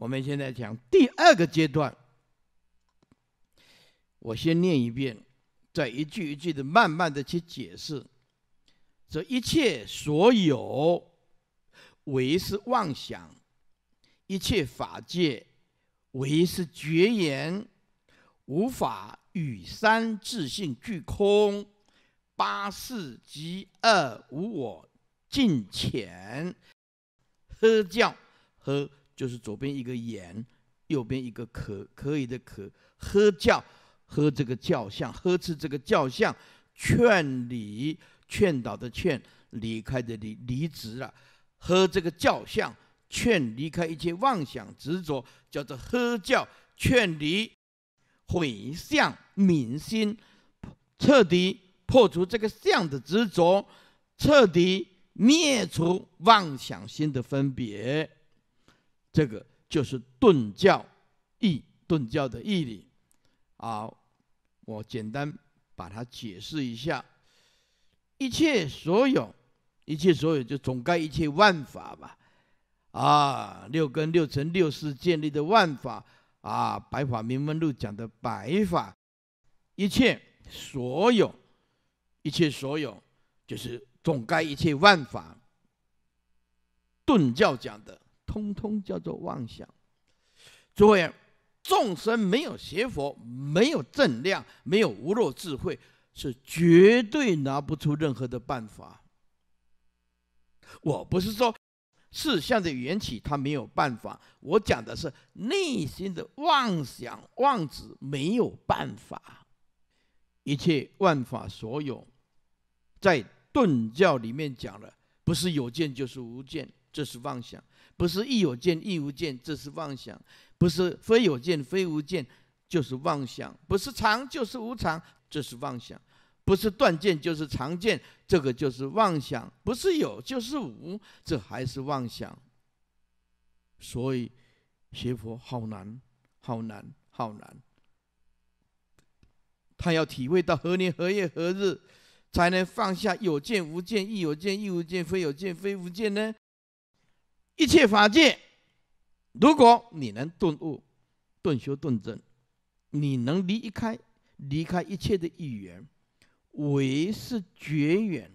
我们现在讲第二个阶段，我先念一遍，再一句一句的慢慢的去解释。这一切所有为是妄想，一切法界为是绝言，无法与三智性俱空，八四及二无我尽遣，喝教和。就是左边一个言，右边一个可，可以的可，喝教，喝这个教相，呵斥这个教相，劝离，劝导的劝，离开的离，离职了，喝这个教相，劝离开一切妄想执着，叫做喝教，劝离，毁相泯心，彻底破除这个相的执着，彻底灭除妄想心的分别。这个就是顿教义，顿教的义理啊。我简单把它解释一下：一切所有，一切所有就总该一切万法吧。啊，六根、六尘、六识建立的万法啊，《白法明门录》讲的白法，一切所有，一切所有就是总该一切万法。顿教讲的。通通叫做妄想。诸位，众生没有邪佛，没有正量，没有无漏智慧，是绝对拿不出任何的办法。我不是说事相的缘起他没有办法，我讲的是内心的妄想妄执没有办法。一切万法所有，在顿教里面讲了，不是有见就是无见，这是妄想。不是亦有见亦无见，这是妄想；不是非有见非无见，就是妄想；不是常就是无常，这是妄想；不是断见就是常见，这个就是妄想；不是有就是无，这还是妄想。所以学佛好难，好难，好难。他要体会到何年何月何日，才能放下有见无见、亦有见亦无见、非有见非无见呢？一切法界，如果你能顿悟、顿修、顿证，你能离一开、离开一切的语言，唯是绝缘。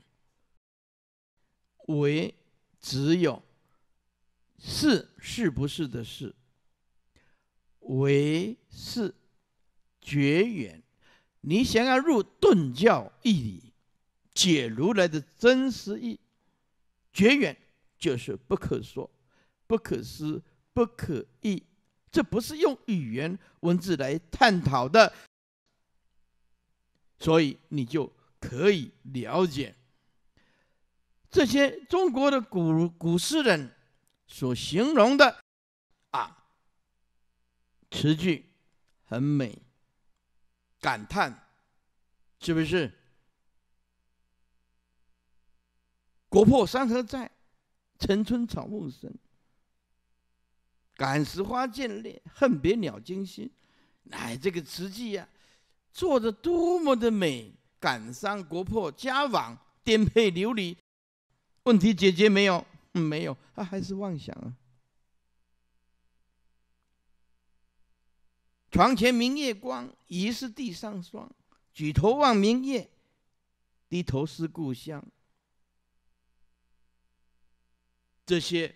唯只有是是不是的是，唯是绝缘。你想要入顿教义理，解如来的真实义，绝缘。就是不可说、不可思、不可议，这不是用语言文字来探讨的，所以你就可以了解这些中国的古古诗人所形容的啊词句很美，感叹是不是？国破山河在。城春草木深，感时花溅泪，恨别鸟惊心。哎，这个词句呀，做的多么的美！感伤国破家亡，颠沛流离。问题解决没有？没有他还是妄想啊。床前明月光，疑是地上霜。举头望明月，低头思故乡。这些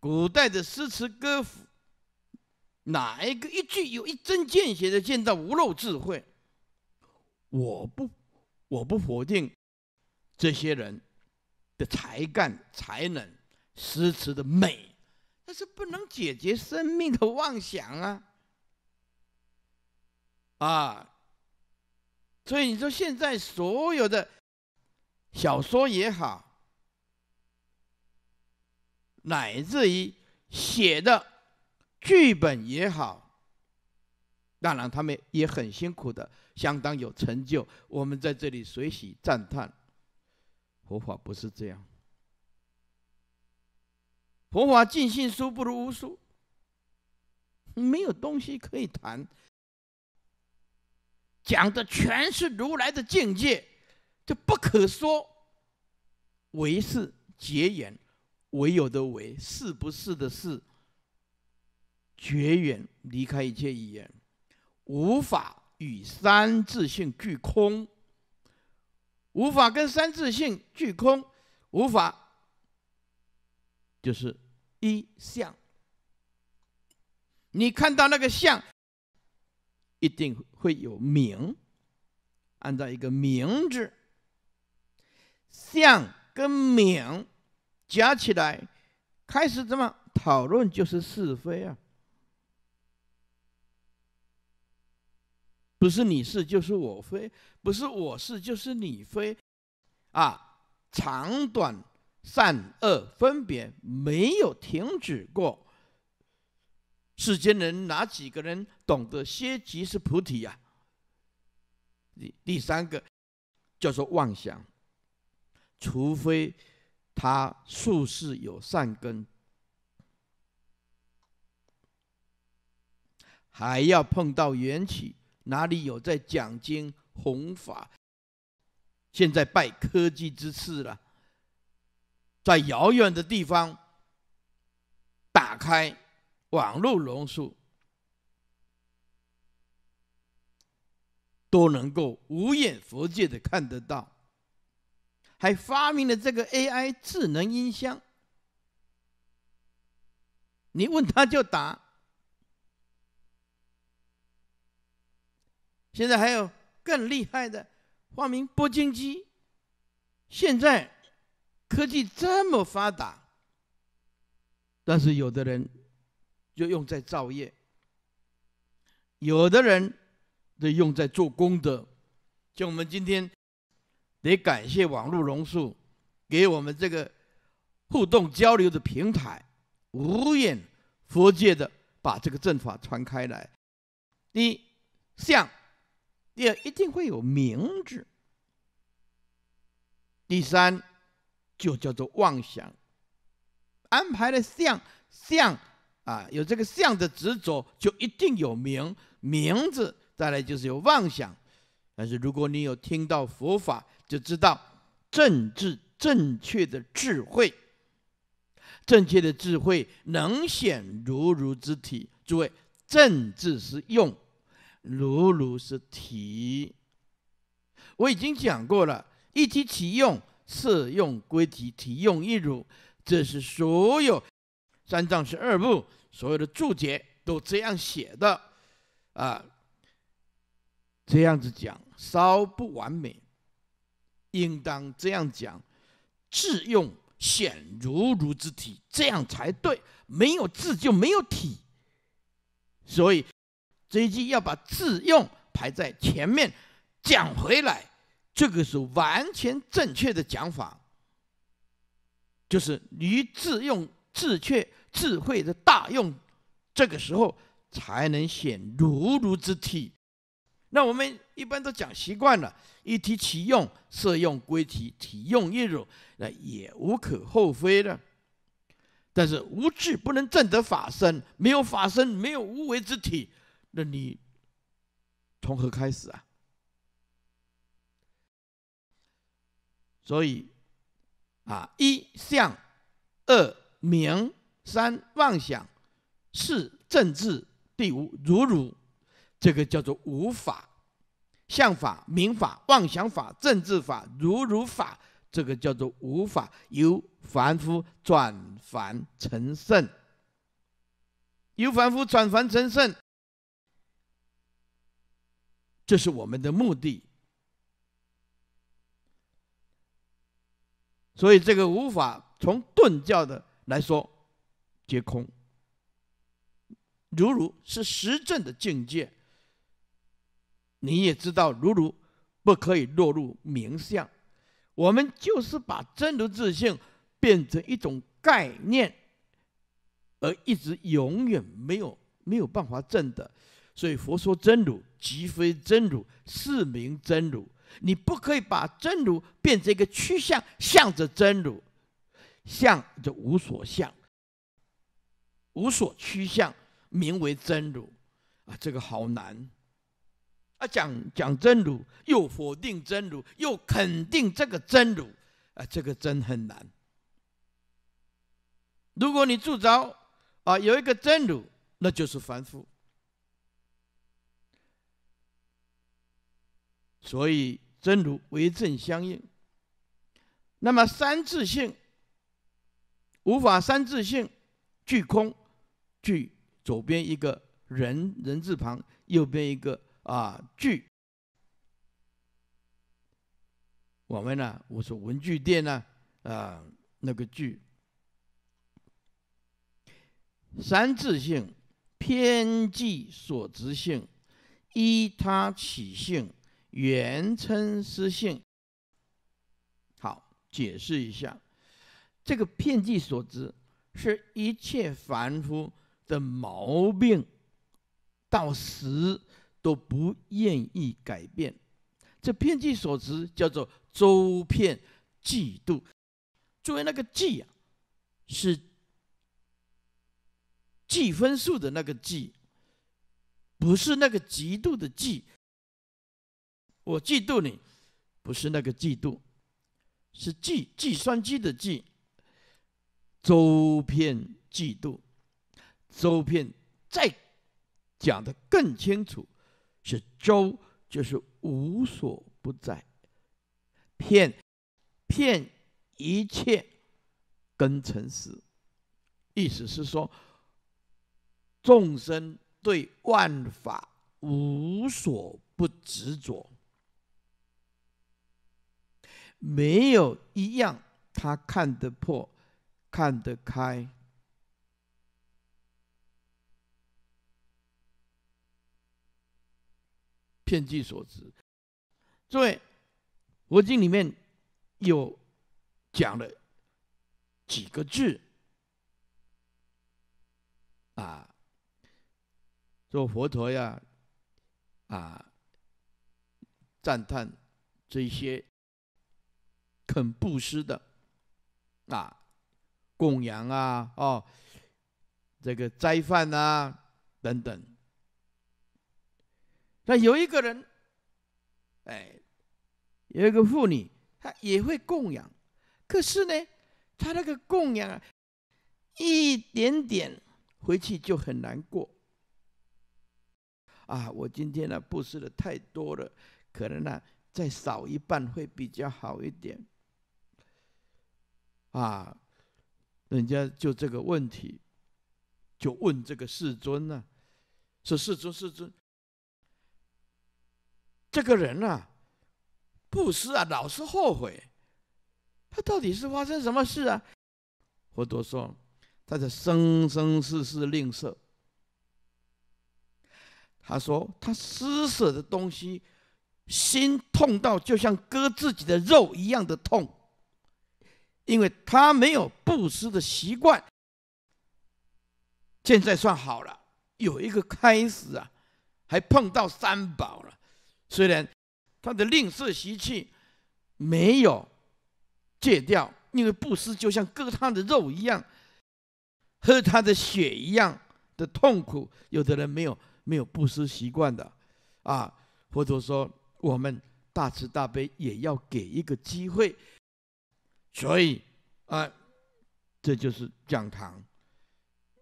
古代的诗词歌赋，哪一个一句有一针见血的见到无漏智慧？我不，我不否定这些人的才干才能、诗词的美，但是不能解决生命的妄想啊！啊，所以你说现在所有的小说也好。乃至于写的剧本也好，当然他们也很辛苦的，相当有成就，我们在这里随喜赞叹。佛法不是这样，佛法尽信书不如无书，没有东西可以谈，讲的全是如来的境界，这不可说，为是结言。唯有的唯，是不是的是？绝缘，离开一切语言，无法与三自性俱空，无法跟三自性俱空，无法就是一相。你看到那个相，一定会有名，按照一个名字，相跟名。加起来，开始怎么讨论就是是非啊？不是你是就是我非，不是我是就是你非，啊，长短、善恶分别没有停止过。世间人哪几个人懂得歇即是菩提呀？第第三个叫做妄想，除非。他术士有善根，还要碰到缘起，哪里有在讲经弘法？现在拜科技之赐了，在遥远的地方打开网络榕树，都能够无眼佛界的看得到。还发明了这个 AI 智能音箱，你问他就答。现在还有更厉害的，发明拨音机。现在科技这么发达，但是有的人就用在造业，有的人就用在做功德，像我们今天。得感谢网络榕树，给我们这个互动交流的平台，无眼佛界的把这个正法传开来。第一相，第二一定会有名字。第三就叫做妄想。安排了相相啊，有这个相的执着，就一定有名名字，再来就是有妄想。但是如果你有听到佛法，就知道政治正确的智慧，正确的智慧能显如如之体。诸位，政治是用，如如是体。我已经讲过了，一体其用，次用归体，体用一如。这是所有《三藏十二部》所有的注解都这样写的啊。这样子讲稍不完美。应当这样讲：“智用显如如之体，这样才对。没有智就没有体。所以这一句要把智用排在前面讲回来，这个是完全正确的讲法。就是于智用智却智慧的大用，这个时候才能显如如之体。那我们。”一般都讲习惯了，一提其用，色用归体，体用一如，那也无可厚非的。但是无智不能证得法身，没有法身，没有无为之体，那你从何开始啊？所以，啊，一相，二明，三妄想，四正治，第五如如，这个叫做无法。相法、名法、妄想法、政治法、如如法，这个叫做无法，由凡夫转凡成圣，由凡夫转凡成圣，这是我们的目的。所以，这个无法从顿教的来说，皆空。如如是实证的境界。你也知道，如如不可以落入名相，我们就是把真如自性变成一种概念，而一直永远没有没有办法证的。所以佛说真如即非真如，是名真如。你不可以把真如变成一个趋向，向着真如，向就无所向，无所趋向，名为真如。啊，这个好难。啊，讲讲真如，又否定真如，又肯定这个真如，啊，这个真很难。如果你住着啊，有一个真如，那就是凡夫。所以真如为正相应。那么三字性，无法三字性，具空具左边一个人人字旁，右边一个。啊，具。我们呢？我说文具店呢？啊，那个具。三自性，偏计所执性，依他起性，原称识性。好，解释一下，这个偏计所知，是一切凡夫的毛病，到死。都不愿意改变，这偏计所指叫做“周骗嫉妒”。作为那个“计啊，是计分数的那个“计，不是那个嫉妒的“计。我嫉妒你，不是那个嫉妒，是计计算机的“计”。周骗嫉妒，周骗再讲的更清楚。是周，就是无所不在，骗骗一切根尘实，意思是说，众生对万法无所不执着，没有一样他看得破、看得开。献计所致。各位，《佛经》里面有讲了几个字，啊，做佛陀呀，啊，赞叹这些肯布施的，啊，供养啊，哦，这个斋饭啊，等等。那有一个人，哎，有一个妇女，她也会供养，可是呢，她那个供养啊，一点点回去就很难过。啊，我今天呢布施的太多了，可能呢再少一半会比较好一点。啊，人家就这个问题，就问这个世尊呢，说世尊，世尊。这个人啊，布施啊，老是后悔，他到底是发生什么事啊？佛陀说，他的生生世世吝啬。他说，他施舍的东西，心痛到就像割自己的肉一样的痛，因为他没有布施的习惯。现在算好了，有一个开始啊，还碰到三宝了。虽然他的吝啬习气没有戒掉，因为布施就像割他的肉一样，喝他的血一样的痛苦。有的人没有没有布施习惯的，啊，或者说我们大慈大悲也要给一个机会。所以，啊，这就是讲堂。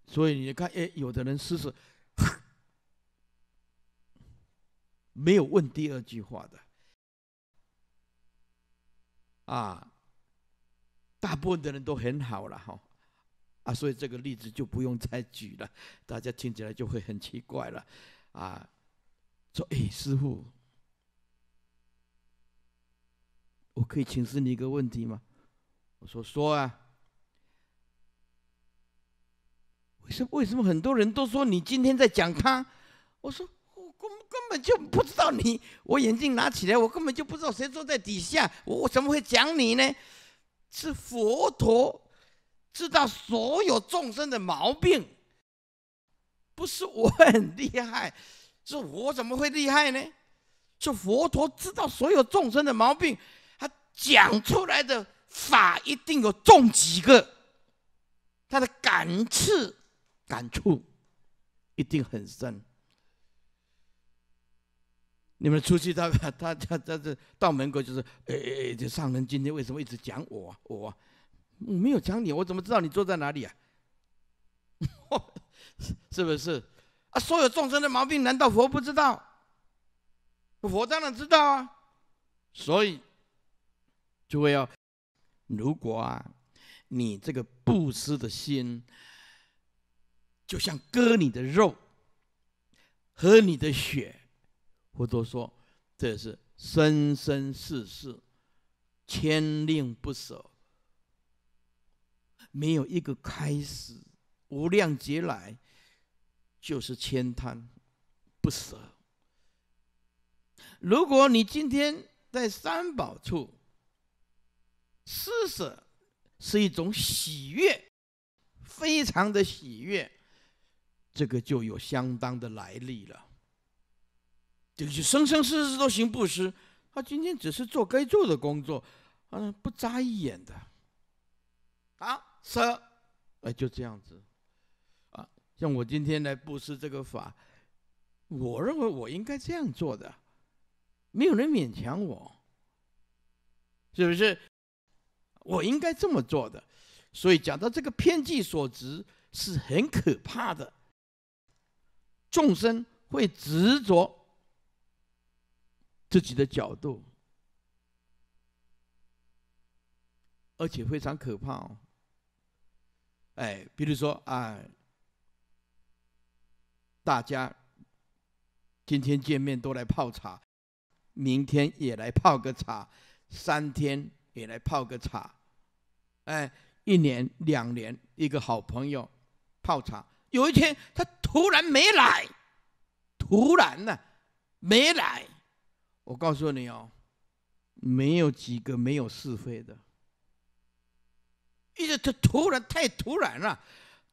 所以你看，哎，有的人施舍，没有问第二句话的，啊，大部分的人都很好了哈，啊，所以这个例子就不用再举了，大家听起来就会很奇怪了，啊，说，哎，师傅，我可以请示你一个问题吗？我说说啊，为什么为什么很多人都说你今天在讲他？我说。根根本就不知道你，我眼镜拿起来，我根本就不知道谁坐在底下，我怎么会讲你呢？是佛陀知道所有众生的毛病，不是我很厉害，是我怎么会厉害呢？是佛陀知道所有众生的毛病，他讲出来的法一定有中几个，他的感触感触一定很深。你们出去，他他他他这到门口就是，哎，这上人今天为什么一直讲我？我，没有讲你，我怎么知道你坐在哪里啊？是不是？啊，所有众生的毛病，难道佛不知道？佛当然知道啊。所以，诸位啊，如果啊，你这个不施的心，就像割你的肉，喝你的血。不多说，这是生生世世，千令不舍，没有一个开始。无量劫来，就是千贪不舍。如果你今天在三宝处施舍，是一种喜悦，非常的喜悦，这个就有相当的来历了。就是生生世世都行布施，他今天只是做该做的工作，嗯，不眨一眼的，啊，是，哎，就这样子，啊，像我今天来布施这个法，我认为我应该这样做的，没有人勉强我，是不是？我应该这么做的，所以讲到这个偏激所执是很可怕的，众生会执着。自己的角度，而且非常可怕。哦。哎，比如说啊，大家今天见面都来泡茶，明天也来泡个茶，三天也来泡个茶，哎，一年两年一个好朋友泡茶，有一天他突然没来，突然呢，没来。我告诉你哦，没有几个没有是非的，一直突突然太突然了，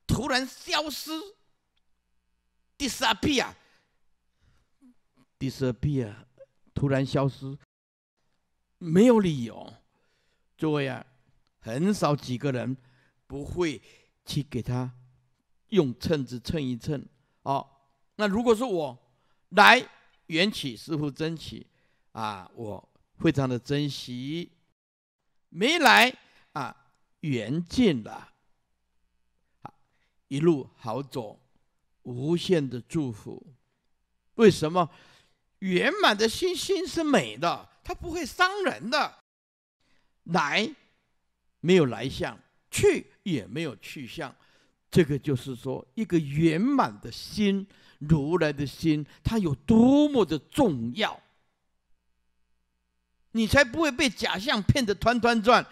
突然消失。第 d 二 s a 第 p 二 a r 突然消失，没有理由。诸位啊，很少几个人不会去给他用秤子称一称啊。那如果是我来缘起师父真起。啊，我非常的珍惜，没来啊，缘尽了。一路好走，无限的祝福。为什么圆满的心心是美的？它不会伤人的。来，没有来向；去，也没有去向。这个就是说，一个圆满的心，如来的心，它有多么的重要。你才不会被假象骗得团团转，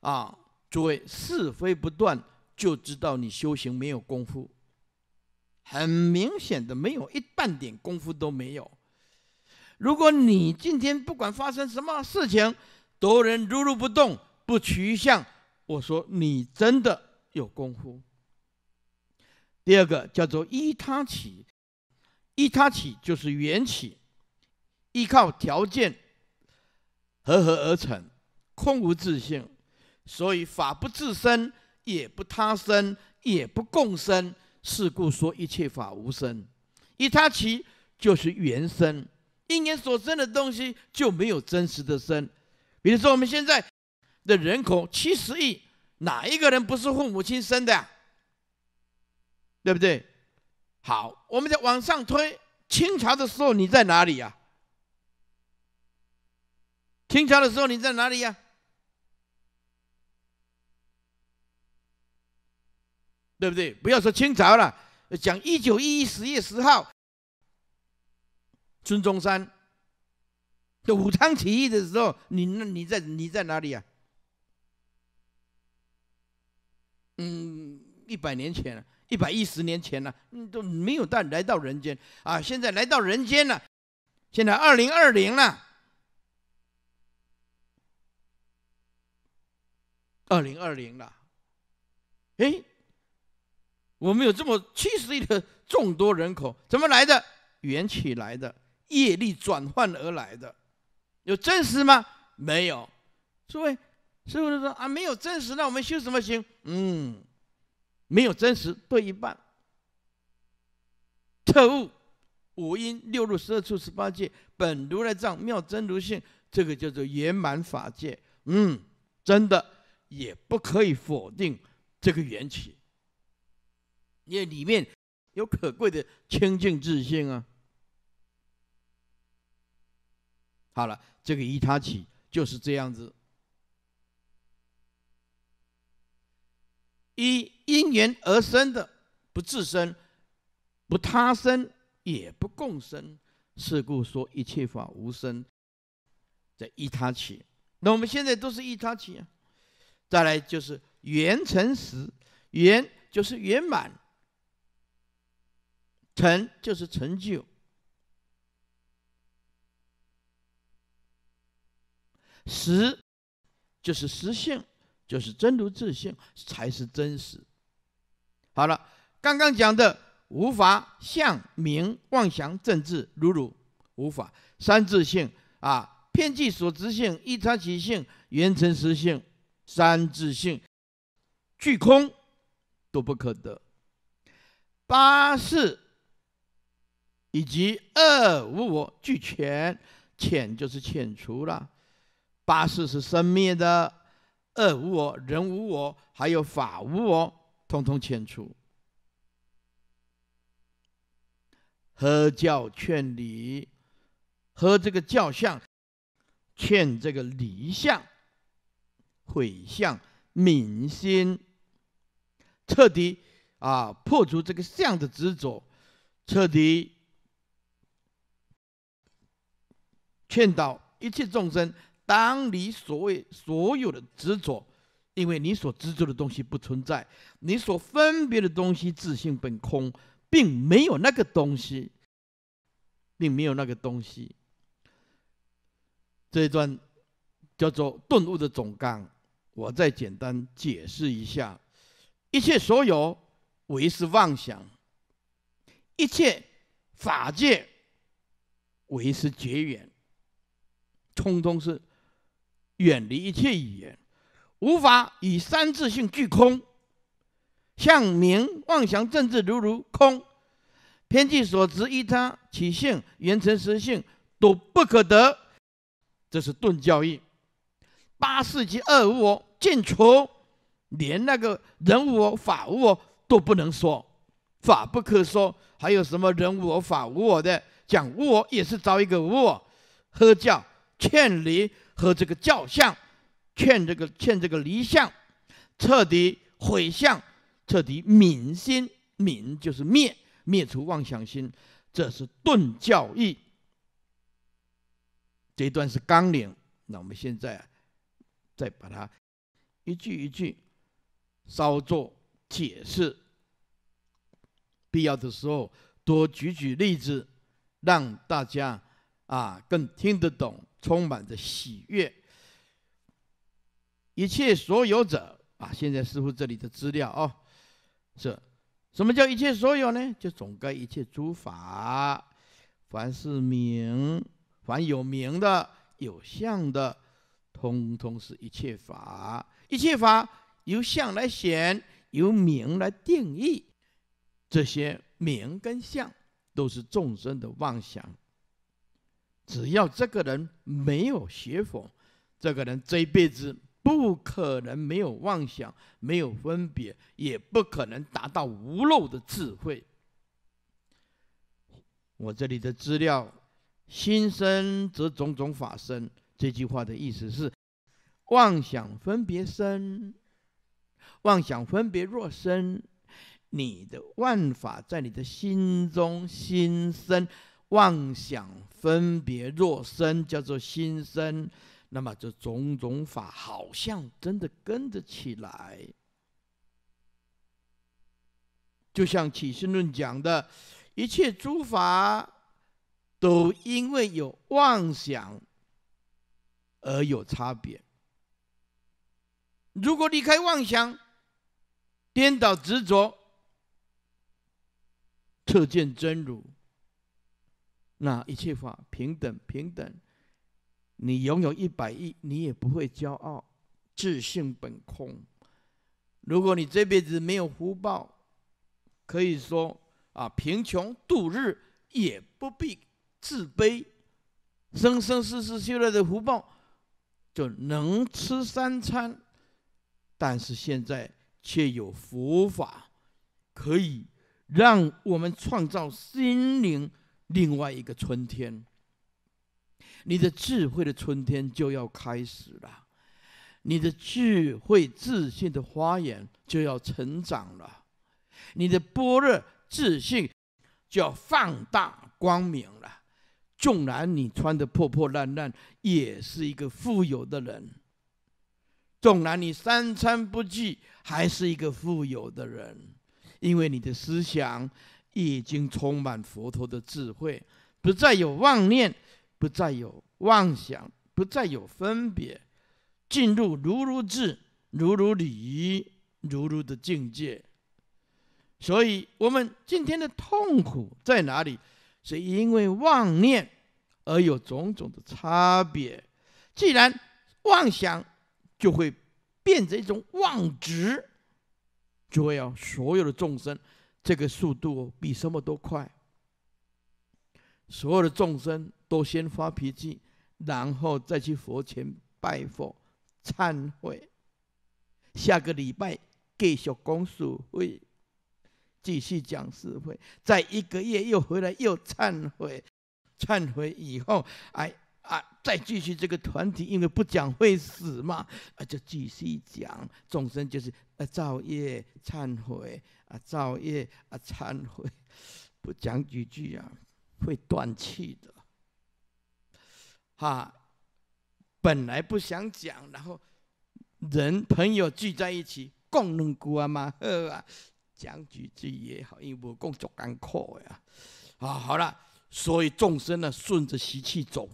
啊！诸位是非不断，就知道你修行没有功夫。很明显的，没有一半点功夫都没有。如果你今天不管发生什么事情，都人如如不动，不取相，我说你真的有功夫。第二个叫做依他起，依他起就是缘起，依靠条件。合合而成，空无自性，所以法不自生，也不他生，也不共生。是故说一切法无生。以他其就是原生，因缘所生的东西就没有真实的生。比如说我们现在的人口七十亿，哪一个人不是父母亲生的？对不对？好，我们再往上推，清朝的时候你在哪里呀？清朝的时候，你在哪里呀？对不对？不要说清朝了，讲一九一一年十月十号，孙中山就武昌起义的时候，你那你在你在哪里啊？嗯，一百年前，一百一十年前了，嗯，都没有蛋来到人间啊，现在来到人间了，现在二零二零了。二零二零了，哎，我们有这么七十亿的众多人口，怎么来的？缘起来的，业力转换而来的，有真实吗？没有。诸位，师傅就说啊，没有真实，那我们修什么行？嗯，没有真实，对一半。特悟五音六路十二处十八界，本如来藏，妙真如性，这个叫做圆满法界。嗯，真的。也不可以否定这个缘起，因为里面有可贵的清净自性啊。好了，这个一他起就是这样子，一因缘而生的，不自生，不他生，也不共生，是故说一切法无生，在一他起。那我们现在都是一他起啊。再来就是圆成实，圆就是圆满，成就是成就，实就是实性，就是真如自性才是真实。好了，刚刚讲的无法相、明妄想、政治如如，无法三自性啊，偏计所执性、一常起性、圆成实性。三自性，俱空，都不可得；八事，以及二无我俱全，遣就是遣除了。八事是生灭的，二无我、人无我，还有法无我，通通遣除。合教劝离，喝这个教相劝这个离相。毁相明心，彻底啊破除这个相的执着，彻底劝导一切众生：，当你所谓所有的执着，因为你所执着的东西不存在，你所分别的东西，自性本空，并没有那个东西，并没有那个东西。这一段叫做顿悟的总纲。我再简单解释一下：一切所有为是妄想，一切法界为是觉缘，通通是远离一切语言，无法以三智性具空，向明妄想政治如如空，偏计所执依他起性原成实性都不可得，这是顿教义八四及二五。进出，连那个人我法我都不能说，法不可说，还有什么人我法无我的讲无我，也是找一个无我，喝叫劝离和这个教相，劝这个劝这个离相，彻底毁相，彻底泯心，泯就是灭，灭除妄想心，这是顿教义。这一段是纲领，那我们现在再把它。一句一句，稍作解释。必要的时候多举举例子，让大家啊更听得懂，充满着喜悦。一切所有者啊，现在师傅这里的资料哦，这什么叫一切所有呢？就总该一切诸法，凡是名，凡有名的、有相的，通通是一切法。一切法由相来显，由名来定义。这些名跟相都是众生的妄想。只要这个人没有邪佛，这个人这一辈子不可能没有妄想，没有分别，也不可能达到无漏的智慧。我这里的资料：“心生则种种法生”，这句话的意思是。妄想分别生，妄想分别若生，你的万法在你的心中心生妄想分别若生，叫做心生。那么这种种法好像真的跟着起来，就像《起信论》讲的，一切诸法都因为有妄想而有差别。如果离开妄想、颠倒执着，特见真如，那一切法平等平等。你拥有一百亿，你也不会骄傲；自信本空。如果你这辈子没有福报，可以说啊，贫穷度日也不必自卑。生生世世修来的福报，就能吃三餐。但是现在却有佛法，可以让我们创造心灵另外一个春天。你的智慧的春天就要开始了，你的智慧自信的花园就要成长了，你的般若自信就要放大光明了。纵然你穿的破破烂烂，也是一个富有的人。纵然你三餐不济，还是一个富有的人，因为你的思想已经充满佛陀的智慧，不再有妄念，不再有妄想，不再有分别，进入如如智、如如理、如如的境界。所以，我们今天的痛苦在哪里？是因为妄念而有种种的差别。既然妄想，就会变成一种妄执，就会啊，所有的众生，这个速度比什么都快。所有的众生都先发脾气，然后再去佛前拜佛、忏悔。下个礼拜继续公署会，继续讲智慧，在一个月又回来又忏悔，忏悔以后哎。啊，再继续这个团体，因为不讲会死嘛，啊，就继续讲。众生就是啊，造业、忏悔啊，造业啊，忏悔。不讲几句啊，会断气的。哈，本来不想讲，然后人朋友聚在一起，共论古啊嘛呵啊，讲几句也好，因为我工作干苦呀。啊，好了，所以众生呢，顺着习气走。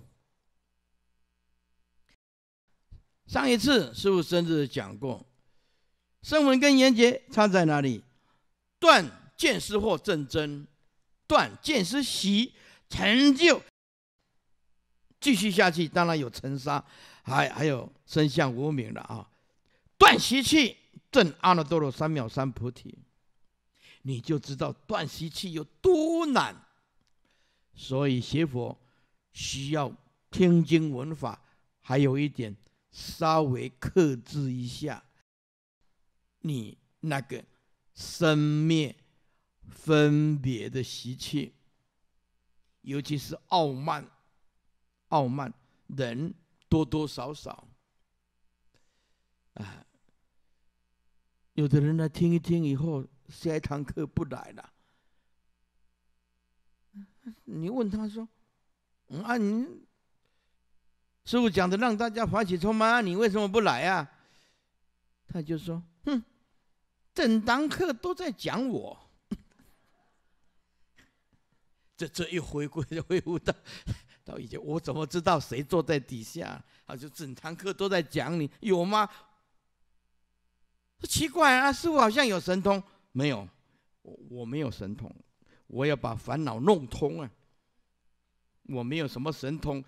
上一次师父生日讲过，声闻跟缘觉差在哪里？断见思或正真，断见思习成就，继续下去当然有尘沙，还还有身相无名的啊。断习气正阿耨多罗三藐三菩提，你就知道断习气有多难。所以学佛需要听经闻法，还有一点。稍微克制一下，你那个生灭分别的习气，尤其是傲慢，傲慢人多多少少，啊，有的人来听一听以后，下一堂课不来了，你问他说，啊你。师傅讲的让大家发起冲嘛，你为什么不来啊？他就说：哼，整堂课都在讲我。这这一回归就回顾 到到以前，我怎么知道谁坐在底下？他就整堂课都在讲你，有吗？奇怪啊，师傅好像有神通，没有，我我没有神通，我要把烦恼弄通啊。我没有什么神通。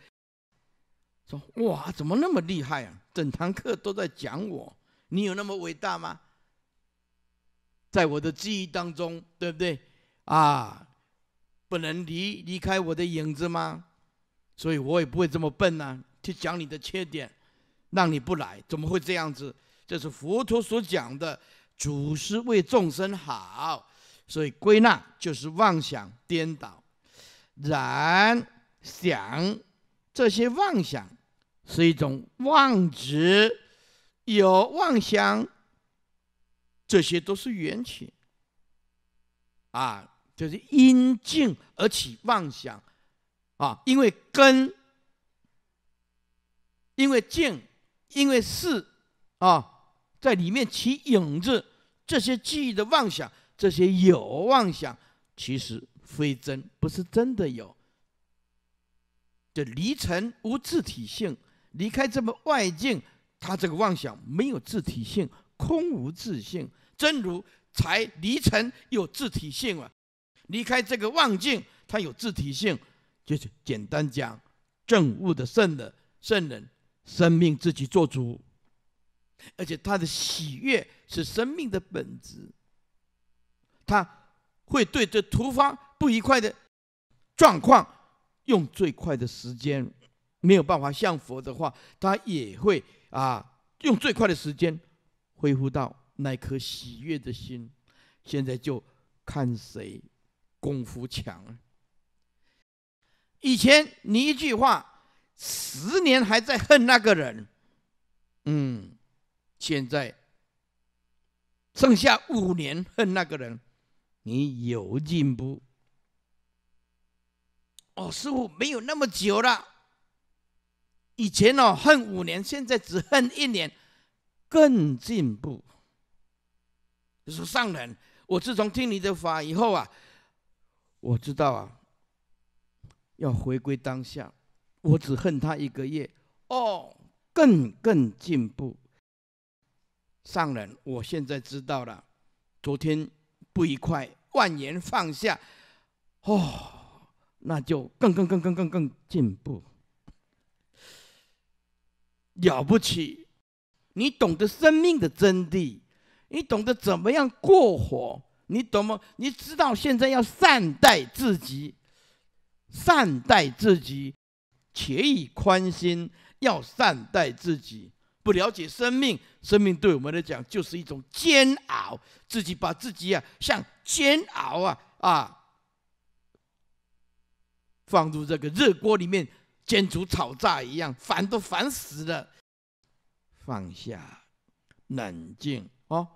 说哇，怎么那么厉害啊？整堂课都在讲我，你有那么伟大吗？在我的记忆当中，对不对？啊，不能离离开我的影子吗？所以我也不会这么笨呢，去讲你的缺点，让你不来，怎么会这样子？这是佛陀所讲的，祖师为众生好，所以归纳就是妄想颠倒，然想这些妄想。是一种妄执，有妄想，这些都是缘起，啊，就是因境而起妄想，啊，因为根，因为境，因为事，啊，在里面起影子，这些记忆的妄想，这些有妄想，其实非真，不是真的有，就离尘无自体性。离开这门外境，他这个妄想没有自体性，空无自性，正如才离尘有自体性啊，离开这个妄境，他有自体性，就是简单讲，正悟的圣的圣人，生命自己做主，而且他的喜悦是生命的本质，他会对这突发不愉快的状况，用最快的时间。没有办法像佛的话，他也会啊，用最快的时间恢复到那颗喜悦的心。现在就看谁功夫强。以前你一句话，十年还在恨那个人，嗯，现在剩下五年恨那个人，你有进步。哦，师傅没有那么久了。以前哦恨五年，现在只恨一年，更进步。就说上人，我自从听你的法以后啊，我知道啊，要回归当下。我只恨他一个月，哦，更更进步。上人，我现在知道了，昨天不愉快，万言放下，哦，那就更更更更更更进步。了不起！你懂得生命的真谛，你懂得怎么样过活，你懂吗？你知道现在要善待自己，善待自己，且以宽心，要善待自己。不了解生命，生命对我们来讲就是一种煎熬，自己把自己啊，像煎熬啊啊，放入这个热锅里面。建筑吵炸一样，烦都烦死了。放下，冷静哦。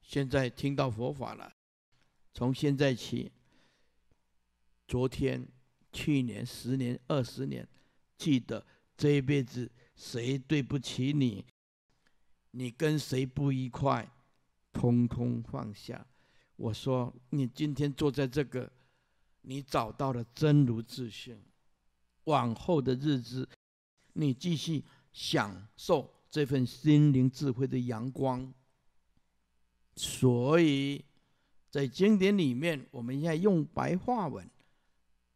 现在听到佛法了，从现在起，昨天、去年、十年、二十年，记得这一辈子谁对不起你，你跟谁不愉快，通通放下。我说，你今天坐在这个，你找到了真如自性。往后的日子，你继续享受这份心灵智慧的阳光。所以，在经典里面，我们现在用白话文，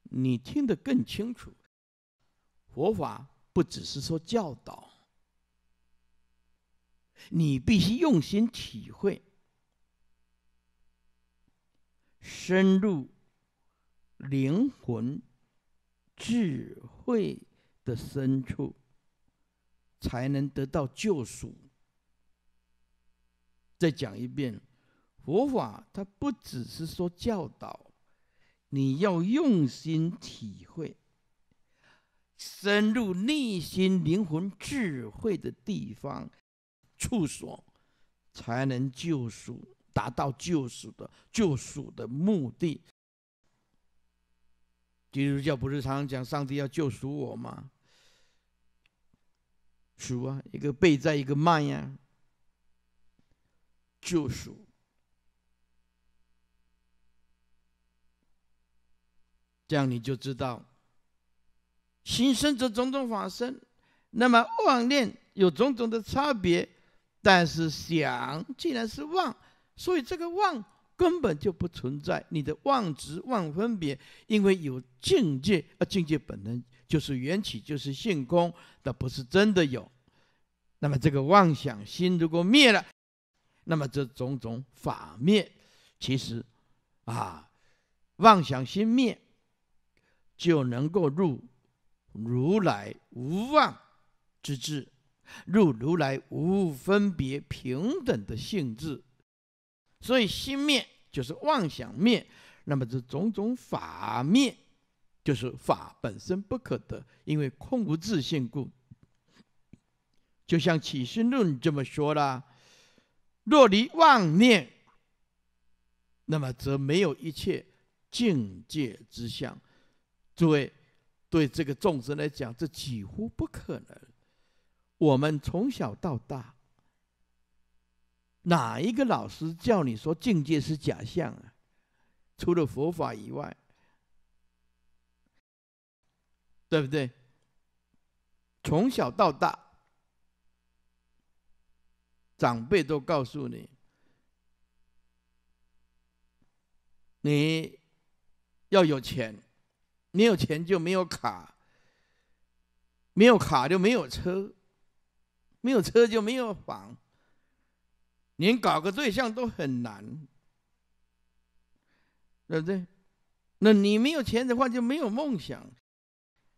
你听得更清楚。佛法不只是说教导，你必须用心体会，深入灵魂。智慧的深处，才能得到救赎。再讲一遍，佛法它不只是说教导，你要用心体会，深入内心灵魂智慧的地方、处所，才能救赎，达到救赎的救赎的目的。基督教不是常常讲上帝要救赎我吗？赎啊，一个背债一个卖呀，救赎。这样你就知道，心生者种种法生，那么妄念有种种的差别，但是想既然是妄，所以这个妄。根本就不存在你的妄执、妄分别，因为有境界，而境界本身就是缘起，就是性空，那不是真的有。那么这个妄想心如果灭了，那么这种种法灭，其实，啊，妄想心灭，就能够入如来无妄之智，入如来无分别平等的性质。所以心灭就是妄想灭，那么这种种法灭，就是法本身不可得，因为空无自性故。就像《起心论》这么说啦：若离妄念，那么则没有一切境界之相。诸位对这个众生来讲，这几乎不可能。我们从小到大。哪一个老师叫你说境界是假象啊？除了佛法以外，对不对？从小到大，长辈都告诉你，你要有钱，你有钱就没有卡，没有卡就没有车，没有车就没有房。连搞个对象都很难，对不对？那你没有钱的话，就没有梦想；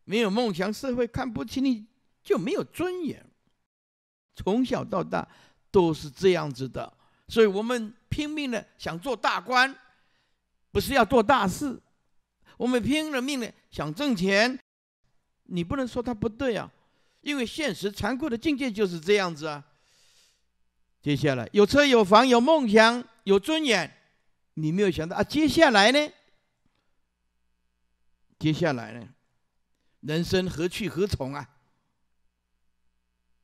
没有梦想，社会看不起你，就没有尊严。从小到大都是这样子的，所以我们拼命的想做大官，不是要做大事。我们拼了命的想挣钱，你不能说他不对啊，因为现实残酷的境界就是这样子啊。接下来有车有房有梦想有尊严，你没有想到啊？接下来呢？接下来呢？人生何去何从啊？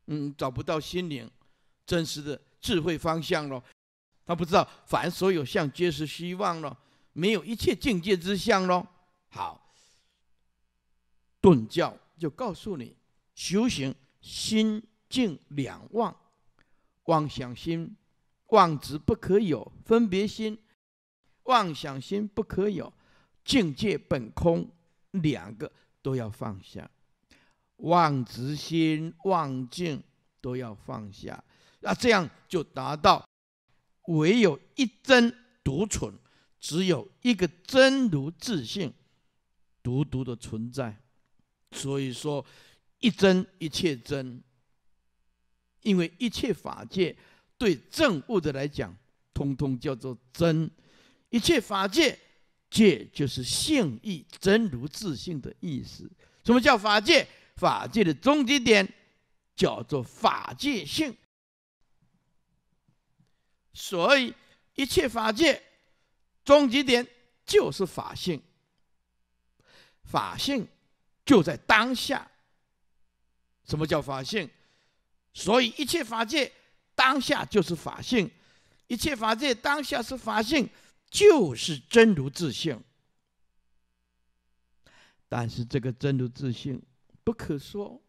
嗯，找不到心灵真实的智慧方向了。他不知道凡所有相皆是虚妄了，没有一切境界之相了。好，顿教就告诉你：修行心静两忘。妄想心、妄执不可有；分别心、妄想心不可有；境界本空，两个都要放下。妄执心、妄境都要放下。那这样就达到唯有一真独存，只有一个真如自性独独的存在。所以说，一真一切真。因为一切法界对证悟的来讲，通通叫做真。一切法界，界就是性义，真如自性的意思。什么叫法界？法界的终极点叫做法界性。所以，一切法界终极点就是法性。法性就在当下。什么叫法性？所以一切法界当下就是法性，一切法界当下是法性，就是真如自性。但是这个真如自性不可说，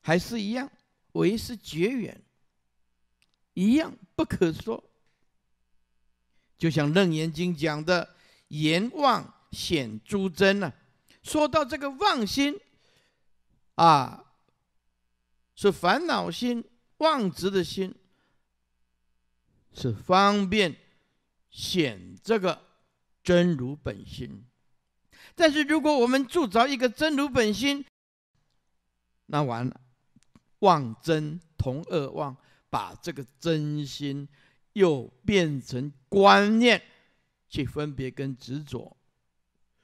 还是一样为是绝缘，一样不可说。就像楞严经讲的“言妄显诸真”呢，说到这个妄心。啊，是烦恼心妄执的心，是方便显这个真如本心。但是，如果我们铸造一个真如本心，那完了，妄真同恶妄，把这个真心又变成观念去分别跟执着，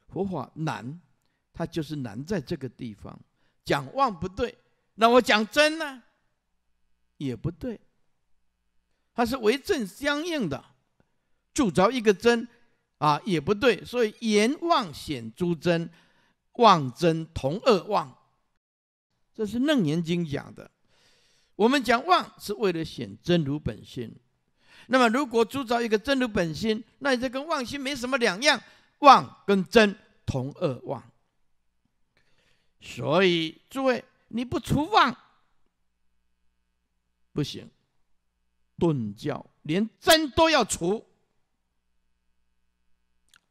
佛法难，它就是难在这个地方。讲妄不对，那我讲真呢，也不对。它是为正相应的，铸造一个真啊也不对。所以言妄显诸真，妄真同二妄，这是《楞严经》讲的。我们讲妄是为了显真如本心。那么如果铸造一个真如本心，那你这跟妄心没什么两样，妄跟真同二妄。所以，诸位，你不除妄不行。顿教连真都要除，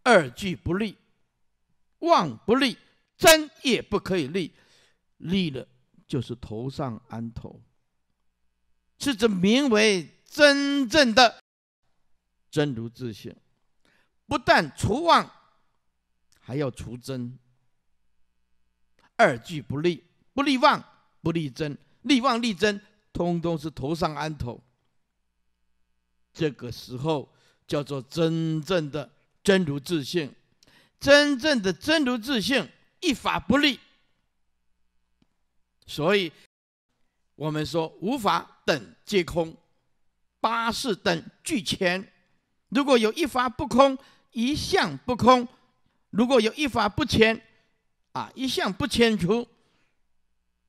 二俱不立，妄不立，真也不可以立，立了就是头上安头，这指名为真正的真如自性。不但除妄，还要除真。二句不利，不利妄，不利真，利妄利真，通通是头上安头。这个时候叫做真正的真如自性，真正的真如自性一法不立。所以，我们说无法等皆空，八事等俱全。如果有一法不空，一相不空；如果有一法不全，啊，一向不清楚，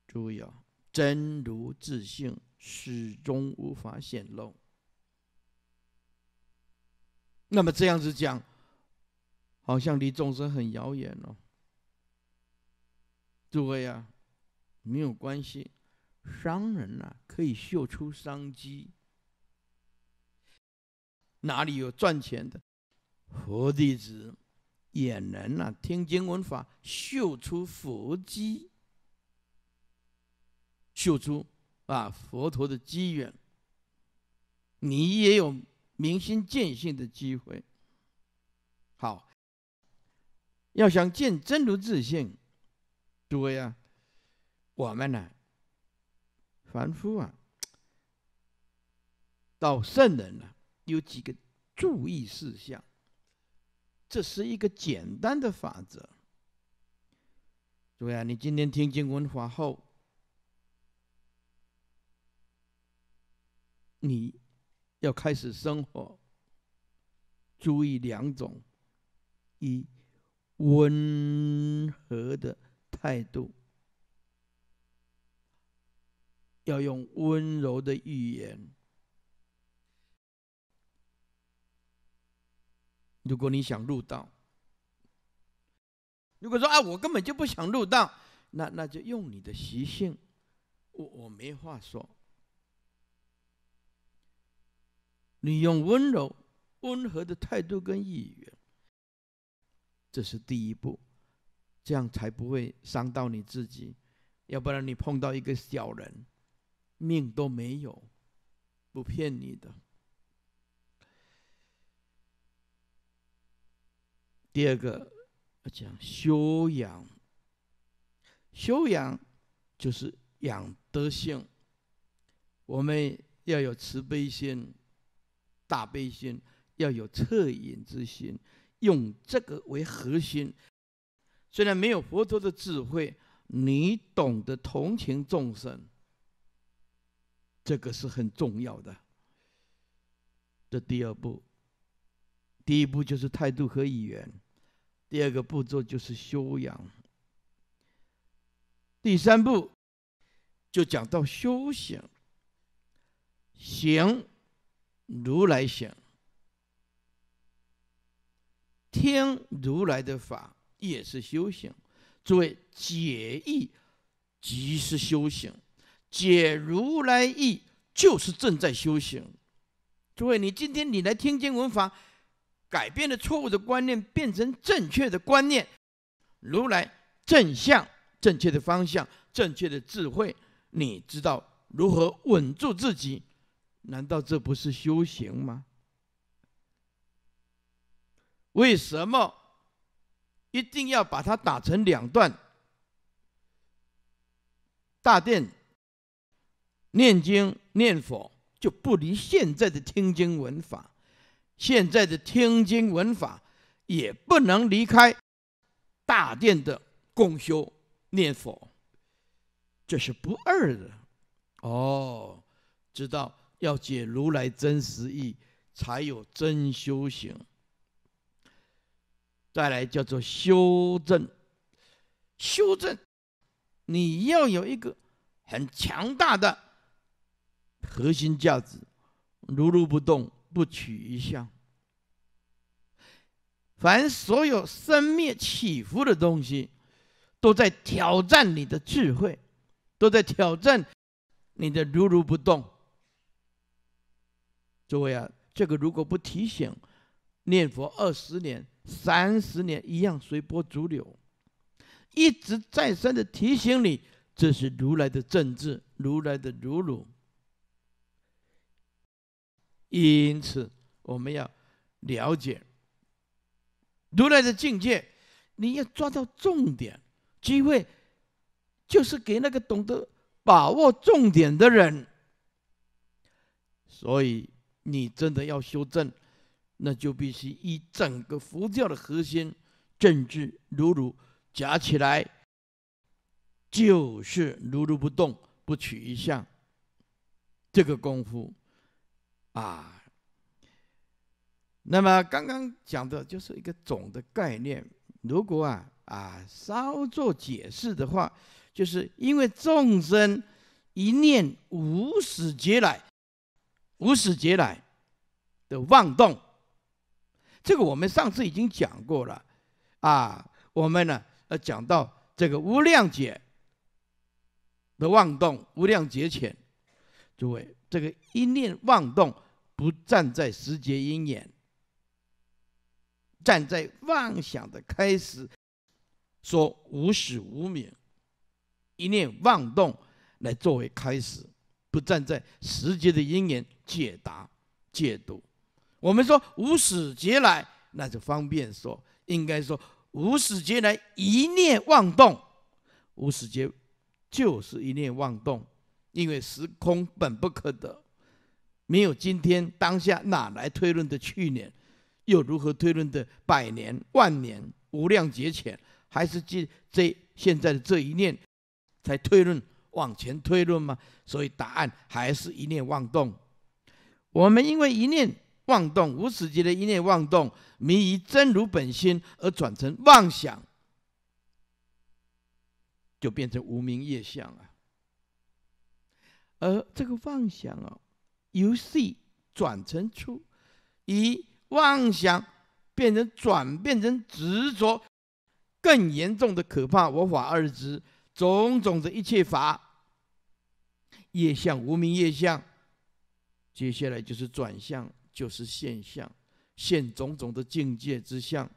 注意啊，真如自性始终无法显露。那么这样子讲，好像离众生很遥远哦。诸位啊，没有关系，商人呐可以嗅出商机，哪里有赚钱的，佛弟子。也能呢，听经闻法，嗅出佛机，嗅出啊佛陀的机缘，你也有明心见性的机会。好，要想见真如自性，诸位啊，我们呢，凡夫啊，到圣人呢，有几个注意事项。这是一个简单的法则。对位啊，你今天听经文法后，你要开始生活，注意两种：一温和的态度，要用温柔的语言。如果你想入道，如果说啊，我根本就不想入道，那那就用你的习性，我我没话说。你用温柔温和的态度跟语言，这是第一步，这样才不会伤到你自己，要不然你碰到一个小人，命都没有，不骗你的。第二个，我讲修养。修养就是养德性。我们要有慈悲心、大悲心，要有恻隐之心，用这个为核心。虽然没有佛陀的智慧，你懂得同情众生，这个是很重要的。这第二步，第一步就是态度和语言。第二个步骤就是修养，第三步就讲到修行。行如来行，听如来的法也是修行。诸位解义即是修行，解如来意就是正在修行。诸位，你今天你来听经文法。改变了错误的观念，变成正确的观念，如来正向正确的方向，正确的智慧，你知道如何稳住自己？难道这不是修行吗？为什么一定要把它打成两段？大殿念经念佛就不离现在的听经闻法。现在的听经闻法也不能离开大殿的共修念佛，这是不二的哦。知道要解如来真实意，才有真修行。再来叫做修正，修正，你要有一个很强大的核心价值，如如不动。不取一向，凡所有生灭起伏的东西，都在挑战你的智慧，都在挑战你的如如不动。诸位啊，这个如果不提醒，念佛二十年、三十年，一样随波逐流。一直再三的提醒你，这是如来的政治，如来的如如。因此，我们要了解如来的境界，你要抓到重点。机会就是给那个懂得把握重点的人。所以，你真的要修正，那就必须以整个佛教的核心——政治、如如夹起来，就是如如不动，不取一相，这个功夫。啊，那么刚刚讲的就是一个总的概念。如果啊啊稍作解释的话，就是因为众生一念无始劫来，无始劫来的妄动，这个我们上次已经讲过了。啊，我们呢呃讲到这个无量劫的妄动，无量劫前，诸位这个一念妄动。不站在时节因缘，站在妄想的开始，说无始无明，一念妄动来作为开始，不站在时节的因缘解答解读。我们说无始劫来，那就方便说，应该说无始劫来一念妄动，无始劫就是一念妄动，因为时空本不可得。没有今天当下，哪来推论的去年？又如何推论的百年、万年、无量劫前？还是这这现在的这一念，才推论往前推论吗？所以答案还是一念妄动。我们因为一念妄动，无始劫的一念妄动，迷于真如本心而转成妄想，就变成无名业相啊。而这个妄想哦。由细转成粗，以妄想变成转变成执着，更严重的可怕。我法二执，种种的一切法，业相无名业相，接下来就是转向，就是现象现种种的境界之相，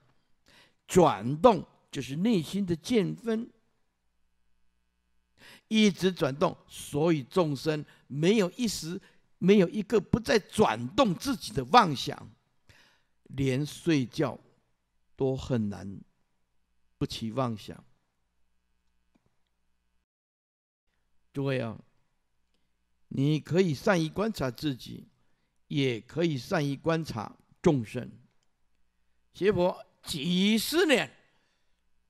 转动就是内心的见分，一直转动，所以众生没有一时。没有一个不再转动自己的妄想，连睡觉都很难不起妄想。诸位啊，你可以善于观察自己，也可以善于观察众生。结果几十年，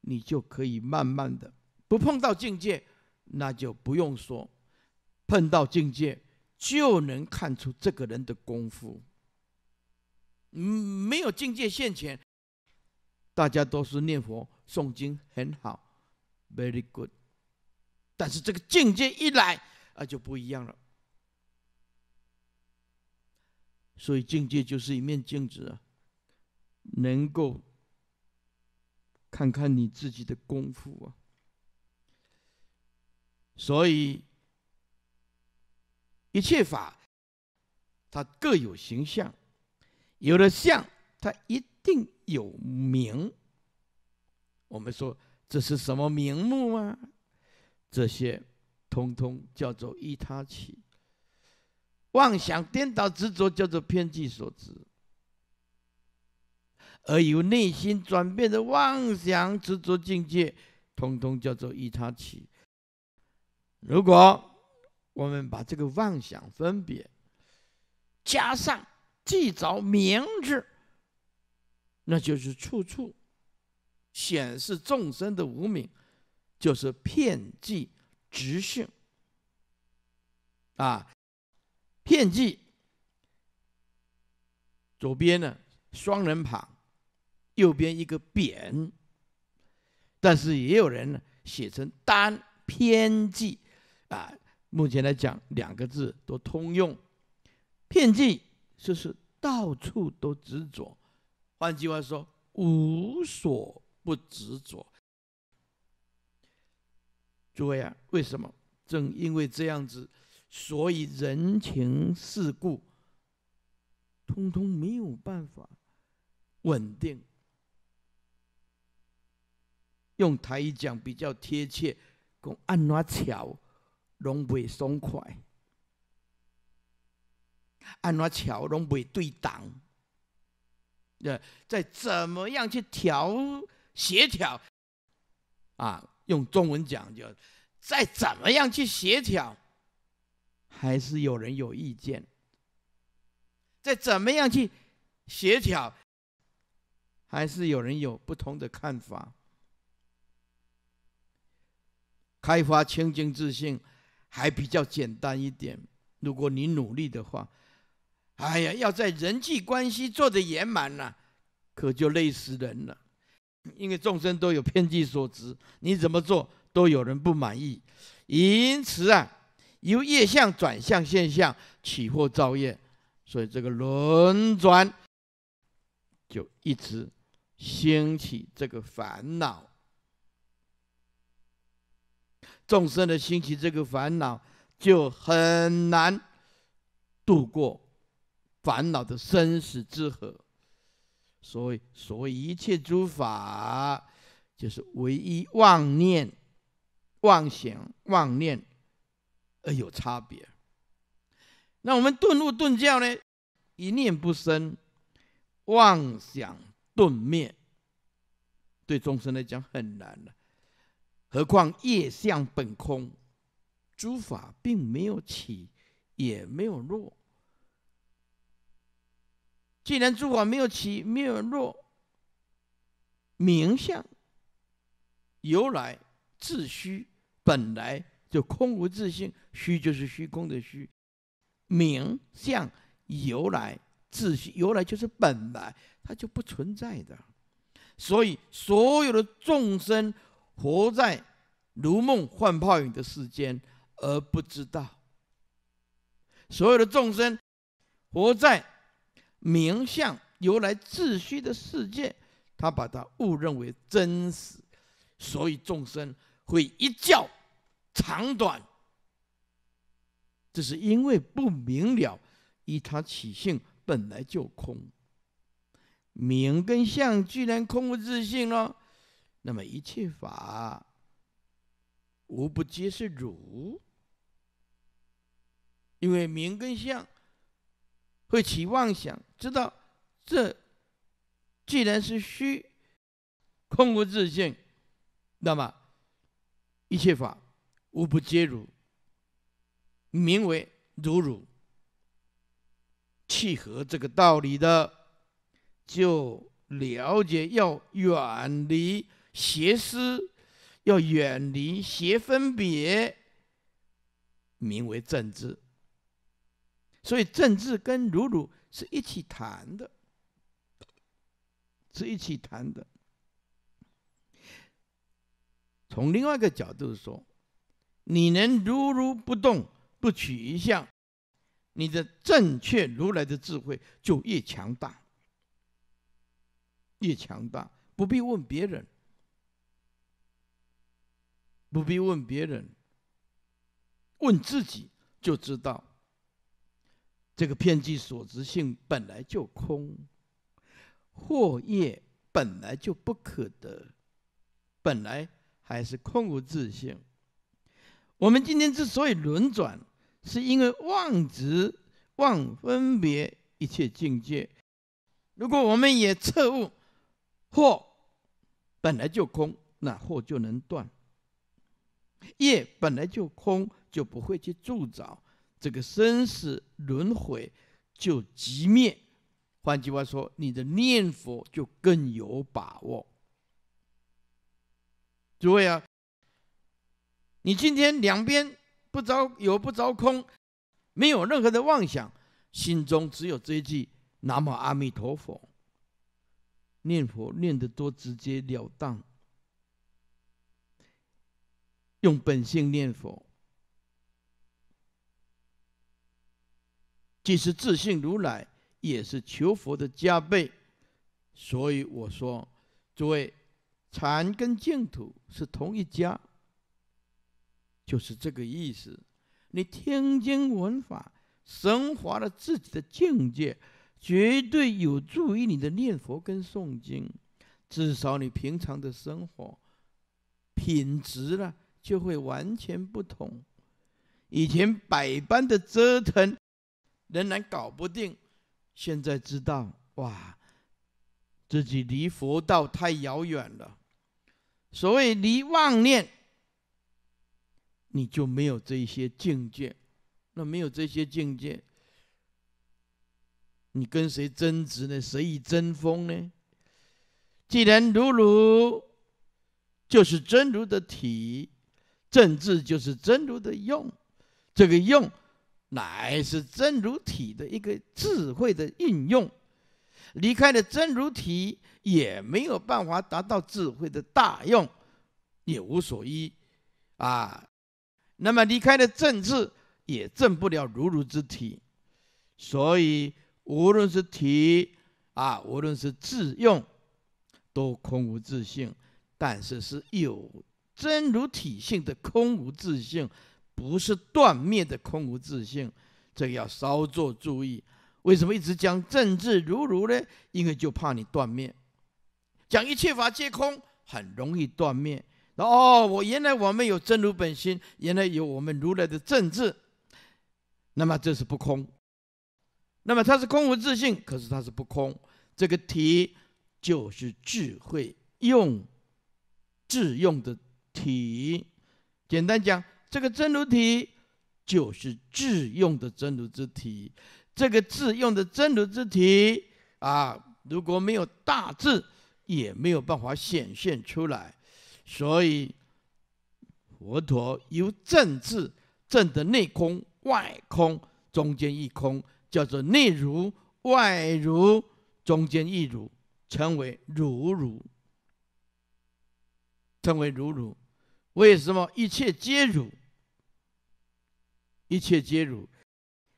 你就可以慢慢的不碰到境界，那就不用说；碰到境界。就能看出这个人的功夫。没有境界现前，大家都是念佛诵经很好，very good。但是这个境界一来啊，就不一样了。所以境界就是一面镜子啊，能够看看你自己的功夫啊。所以。一切法，它各有形象，有了相，它一定有名。我们说这是什么名目啊？这些通通叫做依他起。妄想颠倒执着叫做偏计所执，而由内心转变的妄想执着境界，通通叫做依他起。如果我们把这个妄想分别加上记着名字，那就是处处显示众生的无名，就是片记执性。啊，片记，左边呢双人旁，右边一个扁，但是也有人呢写成单偏记啊。目前来讲，两个字都通用，片剂就是到处都执着。换句话说，无所不执着。诸位啊，为什么？正因为这样子，所以人情世故通通没有办法稳定。用台语讲比较贴切，讲按哪巧。拢未爽快，按我瞧，拢未对档，呃，再怎么样去调协调？啊，用中文讲就再怎么样去协调？还是有人有意见？再怎么样去协调？还是有人有不同的看法？开发清净自信。还比较简单一点，如果你努力的话，哎呀，要在人际关系做得圆满呐，可就累死人了。因为众生都有偏见所执，你怎么做都有人不满意，因此啊，由业相转向现象，起或造业，所以这个轮转就一直兴起这个烦恼。众生的心起，这个烦恼就很难度过烦恼的生死之河。所以，所谓一切诸法，就是唯一妄念、妄想、妄念而有差别。那我们顿悟顿教呢？一念不生，妄想顿灭，对众生来讲很难了。何况业相本空，诸法并没有起，也没有落。既然诸法没有起，没有落，名相由来自虚，本来就空无自性，虚就是虚空的虚，名相由来自虚，由来就是本来，它就不存在的。所以所有的众生。活在如梦幻泡影的世间，而不知道所有的众生活在名相由来自虚的世界，他把它误认为真实，所以众生会一觉长短，这是因为不明了，以他起性本来就空，名跟相居然空无自性了。那么一切法无不皆是汝，因为名跟相会起妄想，知道这既然是虚空无自性，那么一切法无不皆如，名为如如，契合这个道理的，就了解要远离。邪思要远离，邪分别名为正知。所以正治跟如如是一起谈的，是一起谈的。从另外一个角度说，你能如如不动，不取一相，你的正确如来的智慧就越强大，越强大。不必问别人。不必问别人，问自己就知道。这个偏计所执性本来就空，或业本来就不可得，本来还是空无自性。我们今天之所以轮转，是因为妄执、妄分别一切境界。如果我们也彻悟，或本来就空，那或就能断。业本来就空，就不会去铸造这个生死轮回，就即灭。换句话说，你的念佛就更有把握。诸位啊，你今天两边不着有不着空，没有任何的妄想，心中只有这一句“南无阿弥陀佛”，念佛念得多，直截了当。用本性念佛，即是自信如来，也是求佛的加倍。所以我说，诸位，禅跟净土是同一家，就是这个意思。你听经闻法，升华了自己的境界，绝对有助于你的念佛跟诵经。至少你平常的生活品质了。就会完全不同。以前百般的折腾，仍然搞不定。现在知道，哇，自己离佛道太遥远了。所谓离妄念，你就没有这些境界。那没有这些境界，你跟谁争执呢？谁与争锋呢？既然如如，就是真如的体。正治就是真如的用，这个用乃是真如体的一个智慧的运用，离开了真如体，也没有办法达到智慧的大用，也无所依啊。那么离开了正治，也证不了如如之体，所以无论是体啊，无论是智用，都空无自性，但是是有。真如体性的空无自性，不是断灭的空无自性，这个要稍作注意。为什么一直讲政治如如呢？因为就怕你断灭。讲一切法皆空，很容易断灭。哦，我原来我们有真如本心，原来有我们如来的政治，那么这是不空。那么它是空无自性，可是它是不空。这个题就是智慧用智用的。体，简单讲，这个真如体就是智用的真如之体。这个智用的真如之体啊，如果没有大智，也没有办法显现出来。所以，佛陀由正智正的内空、外空、中间一空，叫做内如、外如、中间一如，称为如如，称为如如。为什么一切皆如？一切皆如，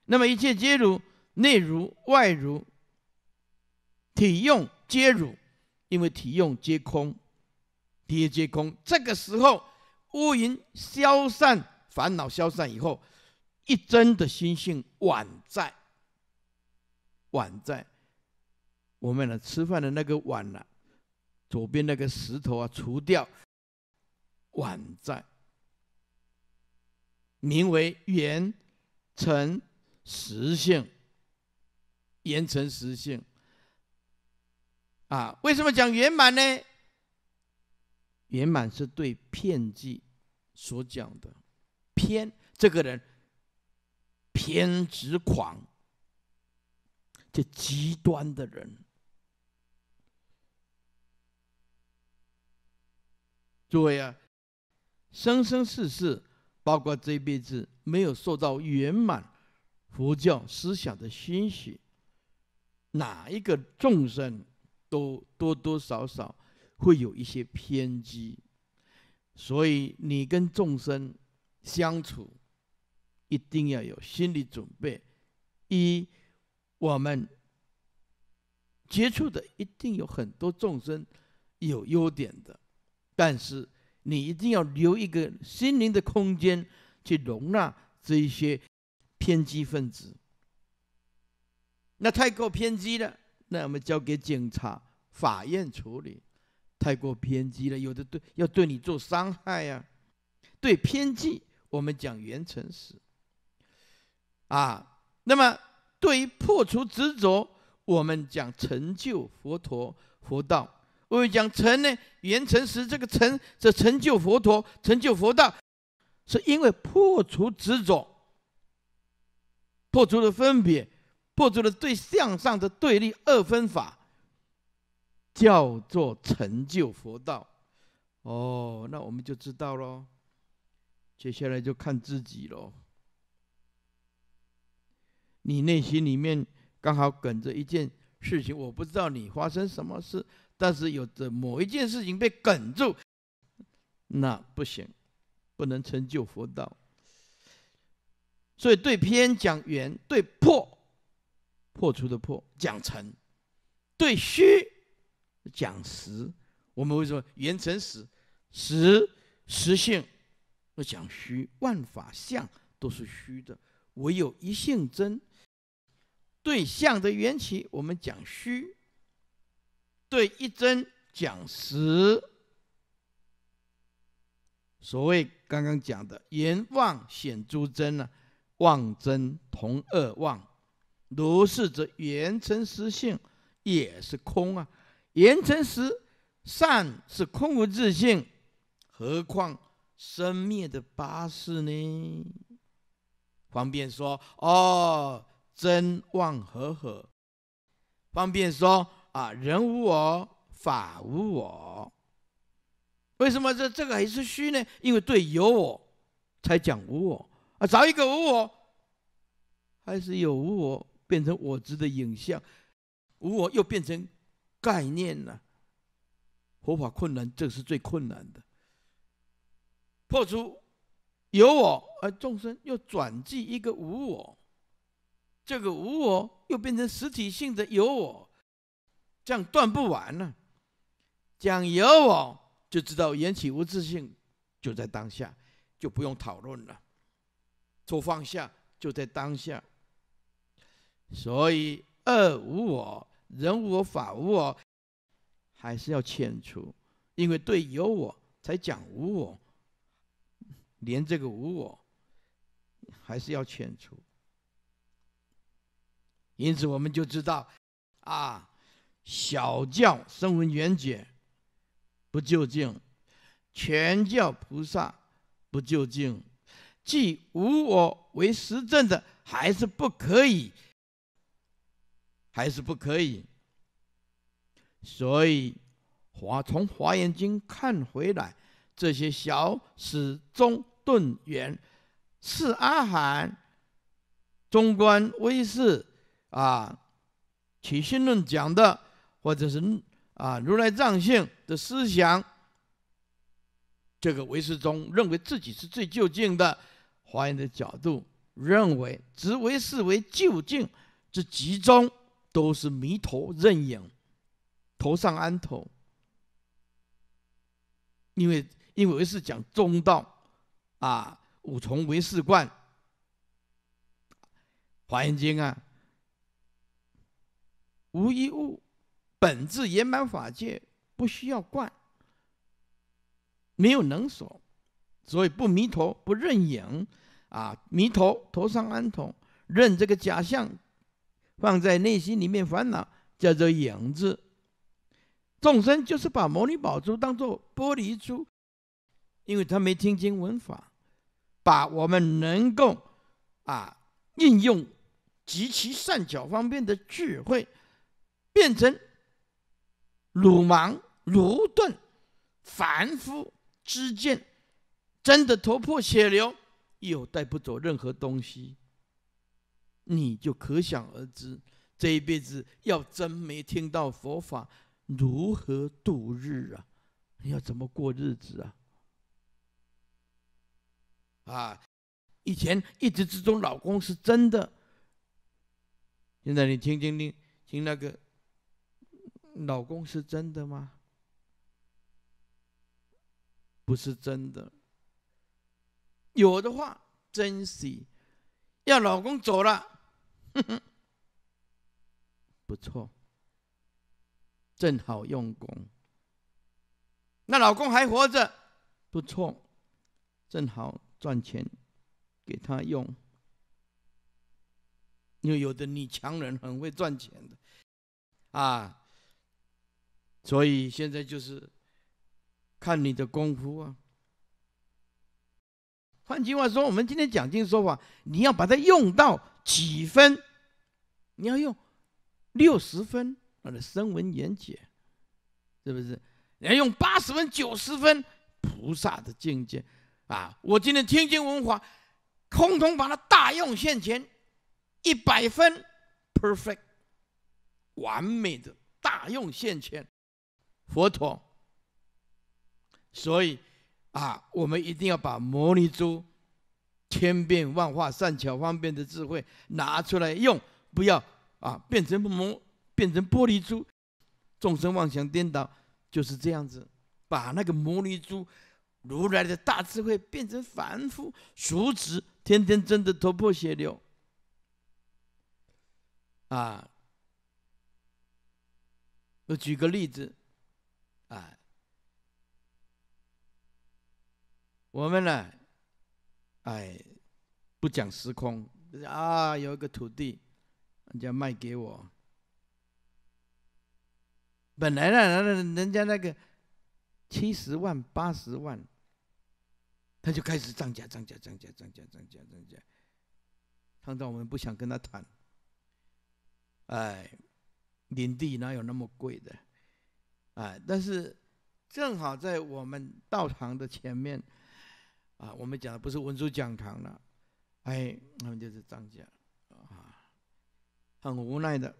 那么一切皆如，内如外如，体用皆如，因为体用皆空，体也皆空。这个时候，乌云消散，烦恼消散以后，一真的心性宛在。宛在，我们呢？吃饭的那个碗呢？左边那个石头啊，除掉。宛在，名为圆成实性，圆成实性啊！为什么讲圆满呢？圆满是对骗见所讲的偏，这个人偏执狂，这极端的人，诸位啊，生生世世，包括这辈子没有受到圆满佛教思想的熏习，哪一个众生都多多少少会有一些偏激，所以你跟众生相处一定要有心理准备。一，我们接触的一定有很多众生有优点的，但是。你一定要留一个心灵的空间去容纳这一些偏激分子。那太过偏激了，那我们交给警察、法院处理。太过偏激了，有的对要对你做伤害呀。对偏激，我们讲原成实。啊，那么对于破除执着，我们讲成就佛陀佛道。我讲成呢，圆成实这个成，是成就佛陀，成就佛道，是因为破除执着，破除了分别，破除了对象上的对立二分法，叫做成就佛道。哦，那我们就知道喽，接下来就看自己喽。你内心里面刚好梗着一件事情，我不知道你发生什么事。但是有着某一件事情被梗住，那不行，不能成就佛道。所以对偏讲圆，对破破除的破讲成，对虚讲实。我们为什么圆成实？实实性，我讲虚，万法相都是虚的，唯有一性真。对相的缘起，我们讲虚。对一真讲实，所谓刚刚讲的“言妄显诸真”呢，妄真同二妄，如是则言成实性也是空啊。言成实善是空无自性，何况生灭的八事呢？方便说哦，真妄合合，方便说。啊，人无我，法无我，为什么这这个还是虚呢？因为对有我才讲无我啊，找一个无我，还是有无我变成我执的影像，无我又变成概念了，佛法困难，这个是最困难的。破除有我而众生又转寄一个无我，这个无我又变成实体性的有我。样断不完呢，讲有我就知道缘起无自性就在当下，就不用讨论了。做放下就在当下，所以二无我、人我、法我还是要遣除，因为对有我才讲无我，连这个无我还是要遣除。因此我们就知道，啊。小教声闻缘觉不究竟，全教菩萨不究竟，即无我为实证的，还是不可以，还是不可以。所以华从华严经看回来，这些小始中顿圆，是阿含、中观、微识啊，起信论讲的。或者是啊，如来藏性的思想，这个唯识中认为自己是最究竟的。华严的角度认为，执唯识为究竟之集中，都是迷陀认影，头上安头。因为因为唯识讲中道啊，五重唯识观，《华严经》啊，无一物。本质圆满法界不需要观，没有能所，所以不迷途不认影啊！迷途头上安头，认这个假象放在内心里面，烦恼叫做影子。众生就是把摩尼宝珠当做玻璃珠，因为他没听经闻法，把我们能够啊应用极其善巧方便的智慧变成。鲁莽、鲁钝、凡夫之见，真的头破血流，又带不走任何东西，你就可想而知，这一辈子要真没听到佛法，如何度日啊？你要怎么过日子啊？啊，以前一直之中，老公是真的。现在你听，听听听那个。老公是真的吗？不是真的。有的话，珍惜。要老公走了，不错，正好用功。那老公还活着，不错，正好赚钱给他用。因为有的女强人很会赚钱的，啊。所以现在就是看你的功夫啊。换句话说，我们今天讲经说法，你要把它用到几分？你要用六十分，把它声闻言解，是不是？你要用八十分、九十分，菩萨的境界啊！我今天听经闻法，空通把它大用现前，一百分，perfect，完美的大用现前。佛陀，所以啊，我们一定要把摩尼珠千变万化、善巧方便的智慧拿出来用，不要啊变成不变成玻璃珠，众生妄想颠倒就是这样子，把那个摩尼珠、如来的大智慧变成凡夫俗子，天天争得头破血流。啊，我举个例子。啊，我们呢，哎，不讲时空，啊，有一个土地，人家卖给我，本来呢，人人家那个七十万八十万，他就开始涨价，涨价，涨价，涨价，涨价，涨价，涨到我们不想跟他谈。哎，领地哪有那么贵的？哎，但是正好在我们道堂的前面，啊，我们讲的不是文殊讲堂了，哎，他们就是涨价，啊，很无奈的，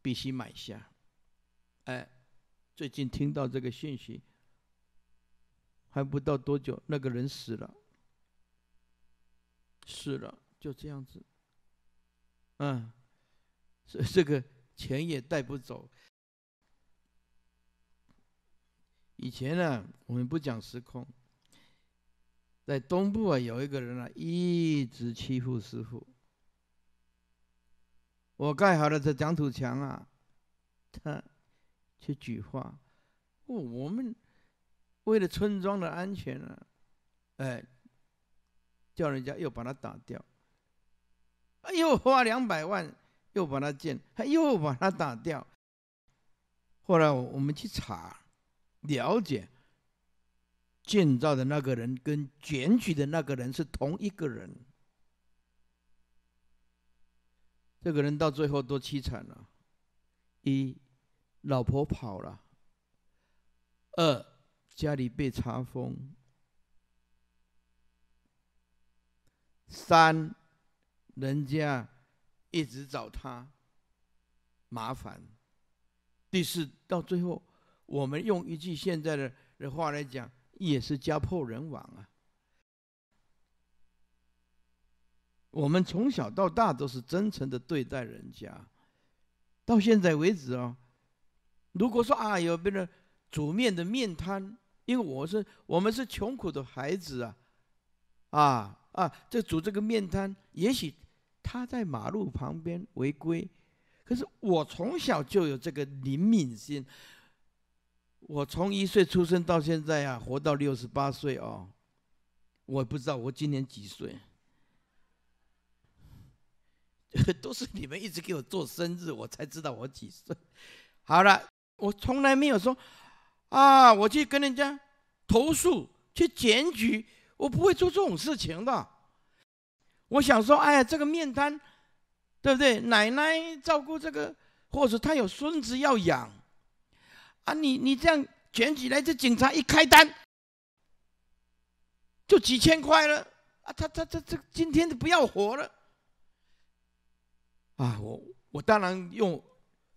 必须买下，哎，最近听到这个讯息，还不到多久，那个人死了，死了就这样子，嗯，这 这个钱也带不走。以前呢，我们不讲时空，在东部啊，有一个人啊，一直欺负师傅。我盖好了这墙土墙啊，他，去举报，哦，我们，为了村庄的安全啊，哎，叫人家又把它打掉。哎，又花两百万，又把它建，他又把它打掉。后来我们去查。了解，建造的那个人跟捡取的那个人是同一个人。这个人到最后多凄惨了：一，老婆跑了；二，家里被查封；三，人家一直找他麻烦；第四，到最后。我们用一句现在的的话来讲，也是家破人亡啊。我们从小到大都是真诚的对待人家，到现在为止哦。如果说啊，有别人煮面的面摊，因为我是我们是穷苦的孩子啊，啊啊，这煮这个面摊，也许他在马路旁边违规，可是我从小就有这个灵敏心。我从一岁出生到现在啊，活到六十八岁哦，我不知道我今年几岁，都是你们一直给我做生日，我才知道我几岁。好了，我从来没有说啊，我去跟人家投诉、去检举，我不会做这种事情的。我想说，哎呀，这个面瘫，对不对？奶奶照顾这个，或者他有孙子要养。啊，你你这样卷起来，这警察一开单，就几千块了啊！他他他这今天就不要活了。啊，我我当然用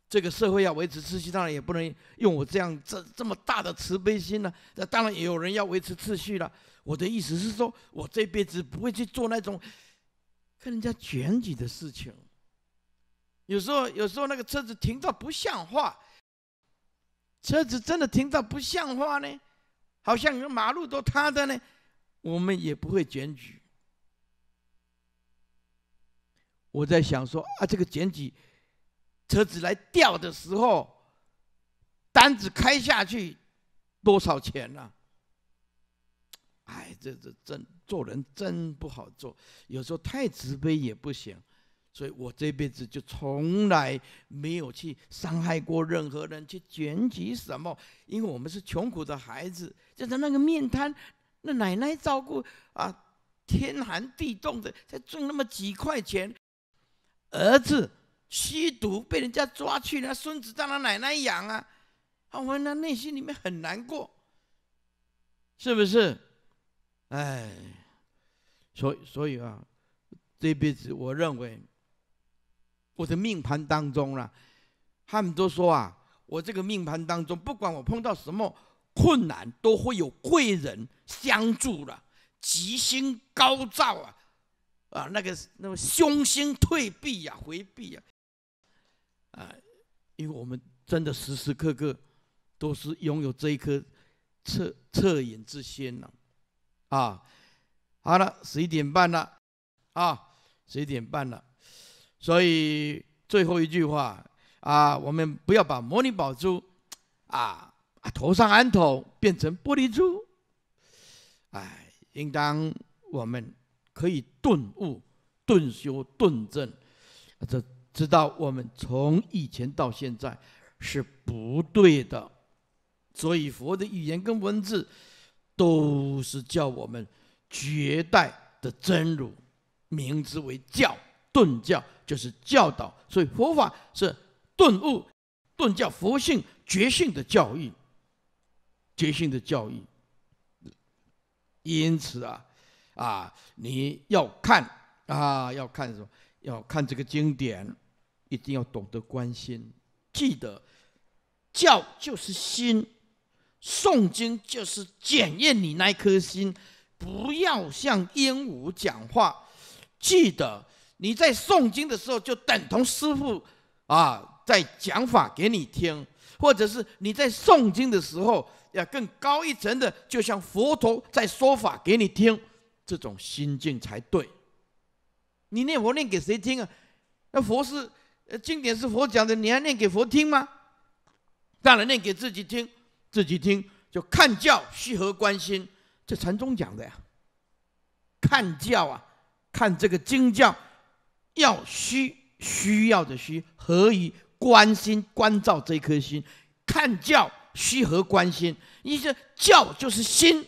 这个社会要维持秩序，当然也不能用我这样这这么大的慈悲心了。那当然也有人要维持秩序了。我的意思是说，我这辈子不会去做那种跟人家卷起的事情。有时候，有时候那个车子停到不像话。车子真的停到不像话呢，好像马路都塌的呢，我们也不会检举。我在想说啊，这个检举车子来掉的时候，单子开下去多少钱呢？哎，这这真做人真不好做，有时候太慈悲也不行。所以我这辈子就从来没有去伤害过任何人，去卷起什么，因为我们是穷苦的孩子，就在那个面摊，那奶奶照顾啊，天寒地冻的，才挣那么几块钱。儿子吸毒被人家抓去了，孙子让他奶奶养啊，啊，我们那内心里面很难过，是不是？哎，所以，所以啊，这辈子我认为。我的命盘当中了，他们都说啊，我这个命盘当中，不管我碰到什么困难，都会有贵人相助了，吉星高照啊，啊，那个那个凶星退避呀，回避啊，啊，因为我们真的时时刻刻都是拥有这一颗恻恻隐之心呢，啊，好了，十一点半了，啊，十一点半了。所以最后一句话啊，我们不要把摩尼宝珠啊啊头上安头变成玻璃珠，哎，应当我们可以顿悟、顿修、顿证，这知道我们从以前到现在是不对的。所以佛的语言跟文字都是叫我们绝代的真如，名字为教。顿教就是教导，所以佛法是顿悟、顿教佛性觉性的教育，觉性的教育。因此啊，啊，你要看啊，要看什么？要看这个经典，一定要懂得关心。记得教就是心，诵经就是检验你那颗心，不要像鹦鹉讲话。记得。你在诵经的时候，就等同师傅啊在讲法给你听；或者是你在诵经的时候，要更高一层的，就像佛陀在说法给你听，这种心境才对。你念佛念给谁听啊？那佛是经典是佛讲的，你还念给佛听吗？当然念给自己听，自己听就看教，须何关心？这禅宗讲的呀，看教啊，看这个经教。要需需要的需，何以关心关照这颗心？看教需何关心？你这教就是心，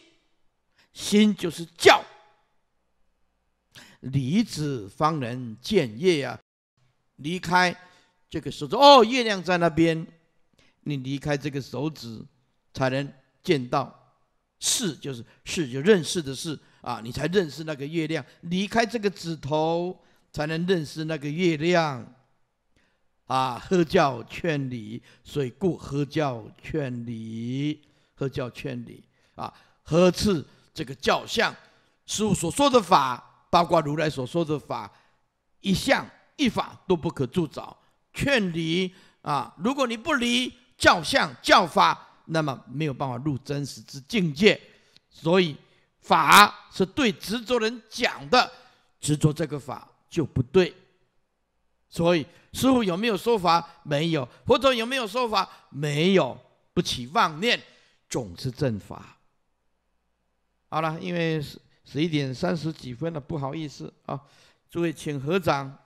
心就是教。离子方能见月呀！离开这个手指哦，月亮在那边。你离开这个手指，才能见到。是就是是就认识的是啊，你才认识那个月亮。离开这个指头。才能认识那个月亮，啊！喝教劝你，水故喝教劝离，喝教劝离啊！呵斥这个教相，师父所说的法，包括如来所说的法，一向一法都不可铸造劝离啊！如果你不离教相教法，那么没有办法入真实之境界。所以法是对执着人讲的，执着这个法。就不对，所以师傅有没有说法？没有。佛陀有没有说法？没有。不起妄念，总是正法。好了，因为十十一点三十几分了，不好意思啊，诸位请合掌，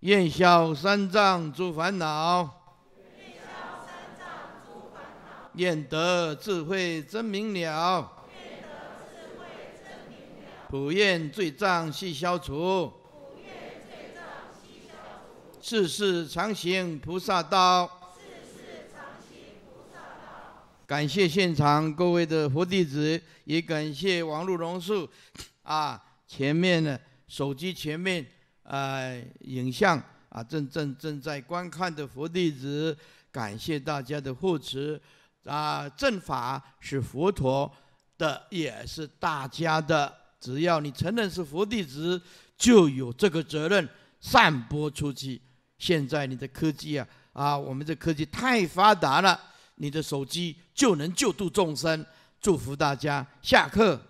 愿消三藏诸烦恼，愿诸烦恼，念得智慧真明了。普愿罪障悉消除，普愿罪障悉消除。世世常行菩萨道，世世常行菩萨道。感谢现场各位的佛弟子，也感谢王路荣树，啊，前面呢手机前面呃，影像啊正正正在观看的佛弟子，感谢大家的护持，啊，正法是佛陀的，也是大家的。只要你承认是佛弟子，就有这个责任散播出去。现在你的科技啊，啊，我们的科技太发达了，你的手机就能救度众生，祝福大家。下课。